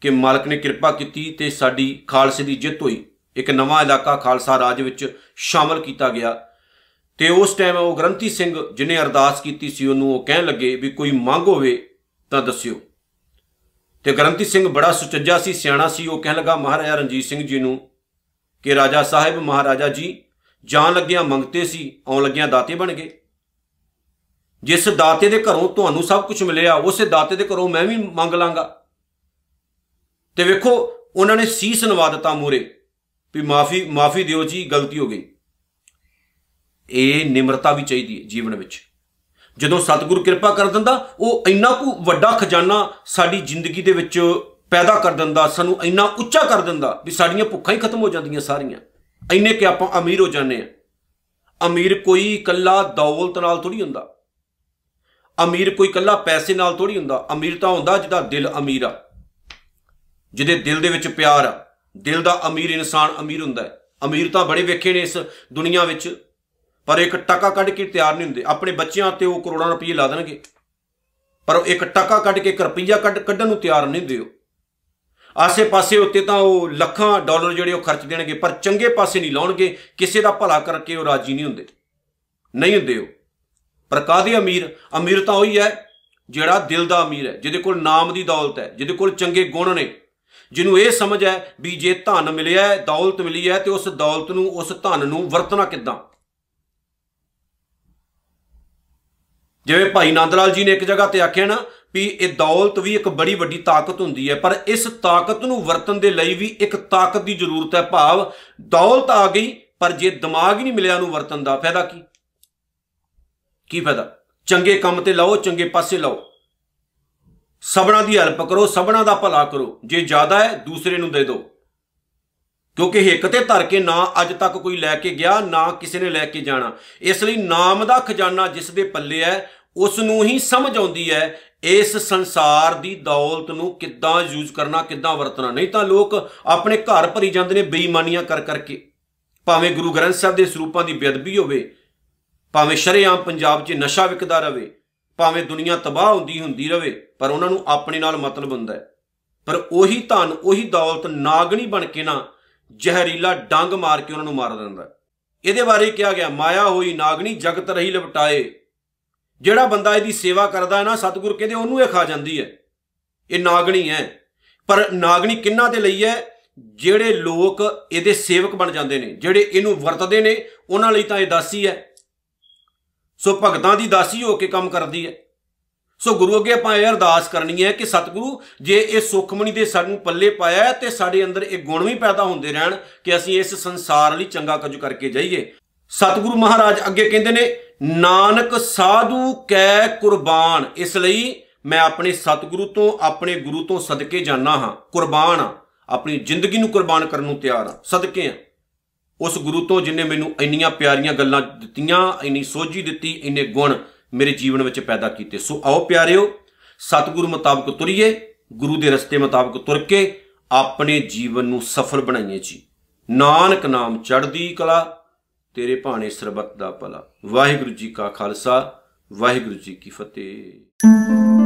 ਕਿ ਮਾਲਕ ਨੇ ਕਿਰਪਾ ਕੀਤੀ ਤੇ ਸਾਡੀ ਖਾਲਸੇ ਦੀ ਜਿੱਤ ਹੋਈ ਇੱਕ ਨਵਾਂ ਇਲਾਕਾ ਖਾਲਸਾ ਰਾਜ ਵਿੱਚ ਸ਼ਾਮਲ ਕੀਤਾ ਗਿਆ ਤੇ ਉਸ ਟਾਈਮ ਉਹ ਗ੍ਰੰਥੀ ਸਿੰਘ ਜਿਨੇ ਅਰਦਾਸ ਕੀਤੀ ਸੀ ਉਹਨੂੰ ਉਹ ਕਹਿਣ ਲੱਗੇ ਵੀ ਕੋਈ ਮੰਗ ਹੋਵੇ ਤਾਂ ਦੱਸਿਓ ਤੇ ਗ੍ਰੰਥੀ ਸਿੰਘ ਬੜਾ ਸੁਚੱਜਾ ਸੀ ਸਿਆਣਾ ਸੀ ਉਹ ਕਹਿਣ ਲੱਗਾ ਮਹਾਰਾਜਾ ਰਣਜੀਤ ਸਿੰਘ ਜੀ ਨੂੰ ਕਿ ਰਾਜਾ ਸਾਹਿਬ ਮਹਾਰਾਜਾ ਜੀ ਜਾਣ ਲੱਗਿਆਂ ਮੰਗਤੇ ਸੀ ਆਉਣ ਲੱਗਿਆਂ ਦਾਤੇ ਬਣ ਗਏ ਜਿਸ ਦਾਤੇ ਦੇ ਘਰੋਂ ਤੁਹਾਨੂੰ ਸਭ ਕੁਝ ਮਿਲਿਆ ਉਸੇ ਦਾਤੇ ਦੇ ਘਰੋਂ ਮੈਂ ਵੀ ਮੰਗ ਲਾਂਗਾ ਤੇ ਵੇਖੋ ਉਹਨਾਂ ਨੇ ਸੀਸ ਨਵਾ ਦਿੱਤਾ ਮੂਰੇ ਵੀ ਮਾਫੀ ਮਾਫੀ ਦਿਓ ਜੀ ਗਲਤੀ ਹੋ ਗਈ ਇਹ ਨਿਮਰਤਾ ਵੀ ਚਾਹੀਦੀ ਹੈ ਜੀਵਨ ਵਿੱਚ ਜਦੋਂ ਸਤਿਗੁਰੂ ਕਿਰਪਾ ਕਰ ਦਿੰਦਾ ਉਹ ਇੰਨਾ ਕੁ ਵੱਡਾ ਖਜ਼ਾਨਾ ਸਾਡੀ ਜ਼ਿੰਦਗੀ ਦੇ ਵਿੱਚ ਪੈਦਾ ਕਰ ਦਿੰਦਾ ਸਾਨੂੰ ਇੰਨਾ ਉੱਚਾ ਕਰ ਦਿੰਦਾ ਵੀ ਸਾਡੀਆਂ ਭੁੱਖਾਂ ਹੀ ਖਤਮ ਹੋ ਜਾਂਦੀਆਂ ਸਾਰੀਆਂ ਇੰਨੇ ਕਿ ਆਪਾਂ ਅਮੀਰ ਹੋ ਜਾਂਦੇ ਆ ਅਮੀਰ ਕੋਈ ਇਕੱਲਾ ਦੌਲਤ ਨਾਲ ਥੋੜੀ ਹੁੰਦਾ ਅਮੀਰ ਕੋਈ ਇਕੱਲਾ ਪੈਸੇ ਨਾਲ ਥੋੜੀ ਹੁੰਦਾ ਅਮੀਰ ਤਾਂ ਹੁੰਦਾ ਜਿਹਦਾ ਦਿਲ ਅਮੀਰ ਆ ਜਿਹਦੇ ਦਿਲ ਦੇ ਵਿੱਚ ਪਿਆਰ ਆ ਦਿਲ ਦਾ ਅਮੀਰ ਇਨਸਾਨ ਅਮੀਰ ਹੁੰਦਾ ਹੈ ਅਮੀਰ ਤਾਂ ਬੜੇ ਵੇਖੇ ਨੇ ਇਸ ਦੁਨੀਆ ਵਿੱਚ ਪਰ ਇੱਕ ਟਕਾ ਕੱਢ ਕੇ ਤਿਆਰ ਨਹੀਂ ਹੁੰਦੇ ਆਪਣੇ ਬੱਚਿਆਂ ਤੇ ਉਹ ਕਰੋੜਾਂ ਰੁਪਏ ਲਾ ਦੇਣਗੇ ਪਰ ਉਹ ਇੱਕ ਟਕਾ ਕੱਢ ਕੇ ਇੱਕ ਕੱਢ ਕੱਢਣ ਨੂੰ ਤਿਆਰ ਨਹੀਂ ਹੁੰਦੇ ਆਸੇ-ਪਾਸੇ ਉੱਤੇ ਤਾਂ ਉਹ ਲੱਖਾਂ ਡਾਲਰ ਜਿਹੜੇ ਉਹ ਖਰਚ ਦੇਣਗੇ ਪਰ ਚੰਗੇ ਪਾਸੇ ਨਹੀਂ ਲਾਉਣਗੇ ਕਿਸੇ ਦਾ ਭਲਾ ਕਰਕੇ ਉਹ ਰਾਜੀ ਨਹੀਂ ਹੁੰਦੇ ਨਹੀਂ ਹੁੰਦੇ ਉਹ ਪਰ ਕਾਦੇ ਅਮੀਰ ਅਮੀਰ ਤਾਂ ਉਹੀ ਹੈ ਜਿਹੜਾ ਦਿਲ ਦਾ ਅਮੀਰ ਹੈ ਜਿਹਦੇ ਕੋਲ ਨਾਮ ਦੀ ਦੌਲਤ ਹੈ ਜਿਹਦੇ ਕੋਲ ਚੰਗੇ ਗੁਣ ਨੇ ਜਿਹਨੂੰ ਇਹ ਸਮਝ ਹੈ ਵੀ ਜੇ ਧਨ ਮਿਲਿਆ ਹੈ ਦੌਲਤ ਮਿਲੀ ਹੈ ਤੇ ਉਸ ਦੌਲਤ ਨੂੰ ਉਸ ਧਨ ਨੂੰ ਵਰਤਣਾ ਕਿੱਦਾਂ ਜਿਵੇਂ ਭਾਈ ਨੰਦ ਲਾਲ ਜੀ ਨੇ ਇੱਕ ਜਗ੍ਹਾ ਤੇ ਆਖਿਆ ਨਾ ਵੀ ਇਹ ਦੌਲਤ ਵੀ ਇੱਕ ਬੜੀ ਵੱਡੀ ਤਾਕਤ ਹੁੰਦੀ ਹੈ ਪਰ ਇਸ ਤਾਕਤ ਨੂੰ ਵਰਤਣ ਦੇ ਲਈ ਵੀ ਇੱਕ ਤਾਕਤ ਦੀ ਜ਼ਰੂਰਤ ਹੈ ਭਾਵ ਦੌਲਤ ਆ ਗਈ ਪਰ ਜੇ ਦਿਮਾਗ ਹੀ ਨਹੀਂ ਮਿਲਿਆ ਨੂੰ ਵਰਤਣ ਦਾ ਫਾਇਦਾ ਕੀ ਕੀ ਫਾਇਦਾ ਚੰਗੇ ਕੰਮ ਤੇ ਲਾਓ ਚੰਗੇ ਪਾਸੇ ਲਾਓ ਸਭਨਾ ਦੀ ਹੈਲਪ ਕਰੋ ਸਭਨਾ ਦਾ ਭਲਾ ਕਰੋ ਜੇ ਜ਼ਿਆਦਾ ਹੈ ਦੂਸਰੇ ਨੂੰ ਦੇ ਦਿਓ ਕਿਉਂਕਿ ਹਿੱਕ ਤੇ ਧਰ ਕੇ ਨਾ ਅੱਜ ਤੱਕ ਕੋਈ ਲੈ ਕੇ ਗਿਆ ਨਾ ਕਿਸੇ ਨੇ ਲੈ ਕੇ ਜਾਣਾ ਇਸ ਲਈ ਨਾਮ ਦਾ ਖਜ਼ਾਨਾ ਜਿਸ ਦੇ ਪੱਲੇ ਹੈ ਉਸ ਨੂੰ ਹੀ ਸਮਝ ਆਉਂਦੀ ਹੈ ਇਸ ਸੰਸਾਰ ਦੀ ਦੌਲਤ ਨੂੰ ਕਿੱਦਾਂ ਯੂਜ਼ ਕਰਨਾ ਕਿੱਦਾਂ ਵਰਤਣਾ ਨਹੀਂ ਤਾਂ ਲੋਕ ਆਪਣੇ ਘਰ ਭਰੀ ਜਾਂਦੇ ਨੇ ਬੇਈਮਾਨੀਆਂ ਕਰ ਕਰਕੇ ਭਾਵੇਂ ਗੁਰੂ ਗ੍ਰੰਥ ਸਾਹਿਬ ਦੇ ਸਰੂਪਾਂ ਦੀ ਬੇਅਦਬੀ ਹੋਵੇ ਭਾਵੇਂ ਸ਼ਰੇਆਮ ਪੰਜਾਬ 'ਚ ਨਸ਼ਾ ਵਿਕਦਾ ਰਹੇ ਭਾਵੇਂ ਦੁਨੀਆ ਤਬਾਹ ਹੁੰਦੀ ਹੁੰਦੀ ਰਵੇ ਪਰ ਉਹਨਾਂ ਨੂੰ ਆਪਣੇ ਨਾਲ ਮਤਲਬ ਹੁੰਦਾ ਹੈ ਪਰ ਉਹੀ ਧਨ ਉਹੀ ਦੌਲਤ ਨਾਗਣੀ ਬਣ ਕੇ ਨਾ ਜ਼ਹਿਰੀਲਾ ਡੰਗ ਮਾਰ ਕੇ ਉਹਨਾਂ ਨੂੰ ਮਾਰ ਦਿੰਦਾ ਹੈ ਇਹਦੇ ਬਾਰੇ ਕਿਹਾ ਗਿਆ ਮਾਇਆ ਹੋਈ ਨਾਗਣੀ ਜਗਤ ਰਹੀ ਲਪਟਾਏ ਜਿਹੜਾ ਬੰਦਾ ਇਹਦੀ ਸੇਵਾ ਕਰਦਾ ਹੈ ਨਾ ਸਤਿਗੁਰ ਕਹਿੰਦੇ ਉਹਨੂੰ ਇਹ ਖਾ ਜਾਂਦੀ ਹੈ ਇਹ ਨਾਗਣੀ ਹੈ ਪਰ ਨਾਗਣੀ ਕਿੰਨਾ ਤੇ ਲਈ ਹੈ ਜਿਹੜੇ ਲੋਕ ਇਹਦੇ ਸੇਵਕ ਬਣ ਜਾਂਦੇ ਨੇ ਜਿਹੜੇ ਇਹਨੂੰ ਵਰਤਦੇ ਨੇ ਉਹਨਾਂ ਲਈ ਤਾਂ ਇਹ ਦਾਸੀ ਹੈ ਸੋ ਭਗਤਾਂ ਦੀ ਦਾਸੀ ਹੋ ਕੇ ਕੰਮ ਕਰਦੀ ਹੈ ਸੋ ਗੁਰੂ ਅੱਗੇ ਆਪਾਂ ਇਹ ਅਰਦਾਸ ਕਰਨੀ ਹੈ ਕਿ ਸਤਿਗੁਰੂ ਜੇ ਇਹ ਸੁਖਮਣੀ ਦੇ ਸਾਨੂੰ ਪੱਲੇ ਪਾਇਆ ਹੈ ਤੇ ਸਾਡੇ ਅੰਦਰ ਇਹ ਗੁਣ ਵੀ ਪੈਦਾ ਹੁੰਦੇ ਰਹਿਣ ਕਿ ਅਸੀਂ ਇਸ ਸੰਸਾਰ ਲਈ ਚੰਗਾ ਕੁਝ ਕਰਕੇ ਜਾਈਏ ਸਤਿਗੁਰੂ ਮਹਾਰਾਜ ਅੱਗੇ ਕਹਿੰਦੇ ਨੇ ਨਾਨਕ ਸਾਧੂ ਕੈ ਕੁਰਬਾਨ ਇਸ ਲਈ ਮੈਂ ਆਪਣੇ ਸਤਿਗੁਰੂ ਤੋਂ ਆਪਣੇ ਗੁਰੂ ਤੋਂ ਸਦਕੇ ਜਾਣਾ ਹਾਂ ਕੁਰਬਾਨ ਆਪਣੀ ਜ਼ਿੰਦਗੀ ਨੂੰ ਕੁਰਬਾਨ ਕਰਨ ਨੂੰ ਤਿਆਰ ਹਾਂ ਸਦਕੇ ਹਾਂ ਉਸ ਗੁਰੂ ਤੋਂ ਜਿਨੇ ਮੈਨੂੰ ਇੰਨੀਆਂ ਪਿਆਰੀਆਂ ਗੱਲਾਂ ਦਿੱਤੀਆਂ ਇੰਨੀ ਸੋਝੀ ਦਿੱਤੀ ਇੰਨੇ ਗੁਣ ਮੇਰੇ ਜੀਵਨ ਵਿੱਚ ਪੈਦਾ ਕੀਤੇ ਸੋ ਆਓ ਪਿਆਰਿਓ ਸਤਿਗੁਰ ਮੁਤਾਬਕ ਤੁਰੀਏ ਗੁਰੂ ਦੇ ਰਸਤੇ ਮੁਤਾਬਕ ਤੁਰ ਕੇ ਆਪਣੇ ਜੀਵਨ ਨੂੰ ਸਫਲ ਬਣਾਈਏ ਜੀ ਨਾਨਕ ਨਾਮ ਚੜ੍ਹਦੀ ਕਲਾ ਤੇਰੇ ਭਾਣੇ ਸਰਬਤ ਦਾ ਭਲਾ ਵਾਹਿਗੁਰੂ ਜੀ ਕਾ ਖਾਲਸਾ ਵਾਹਿਗੁਰੂ ਜੀ ਕੀ ਫਤਿਹ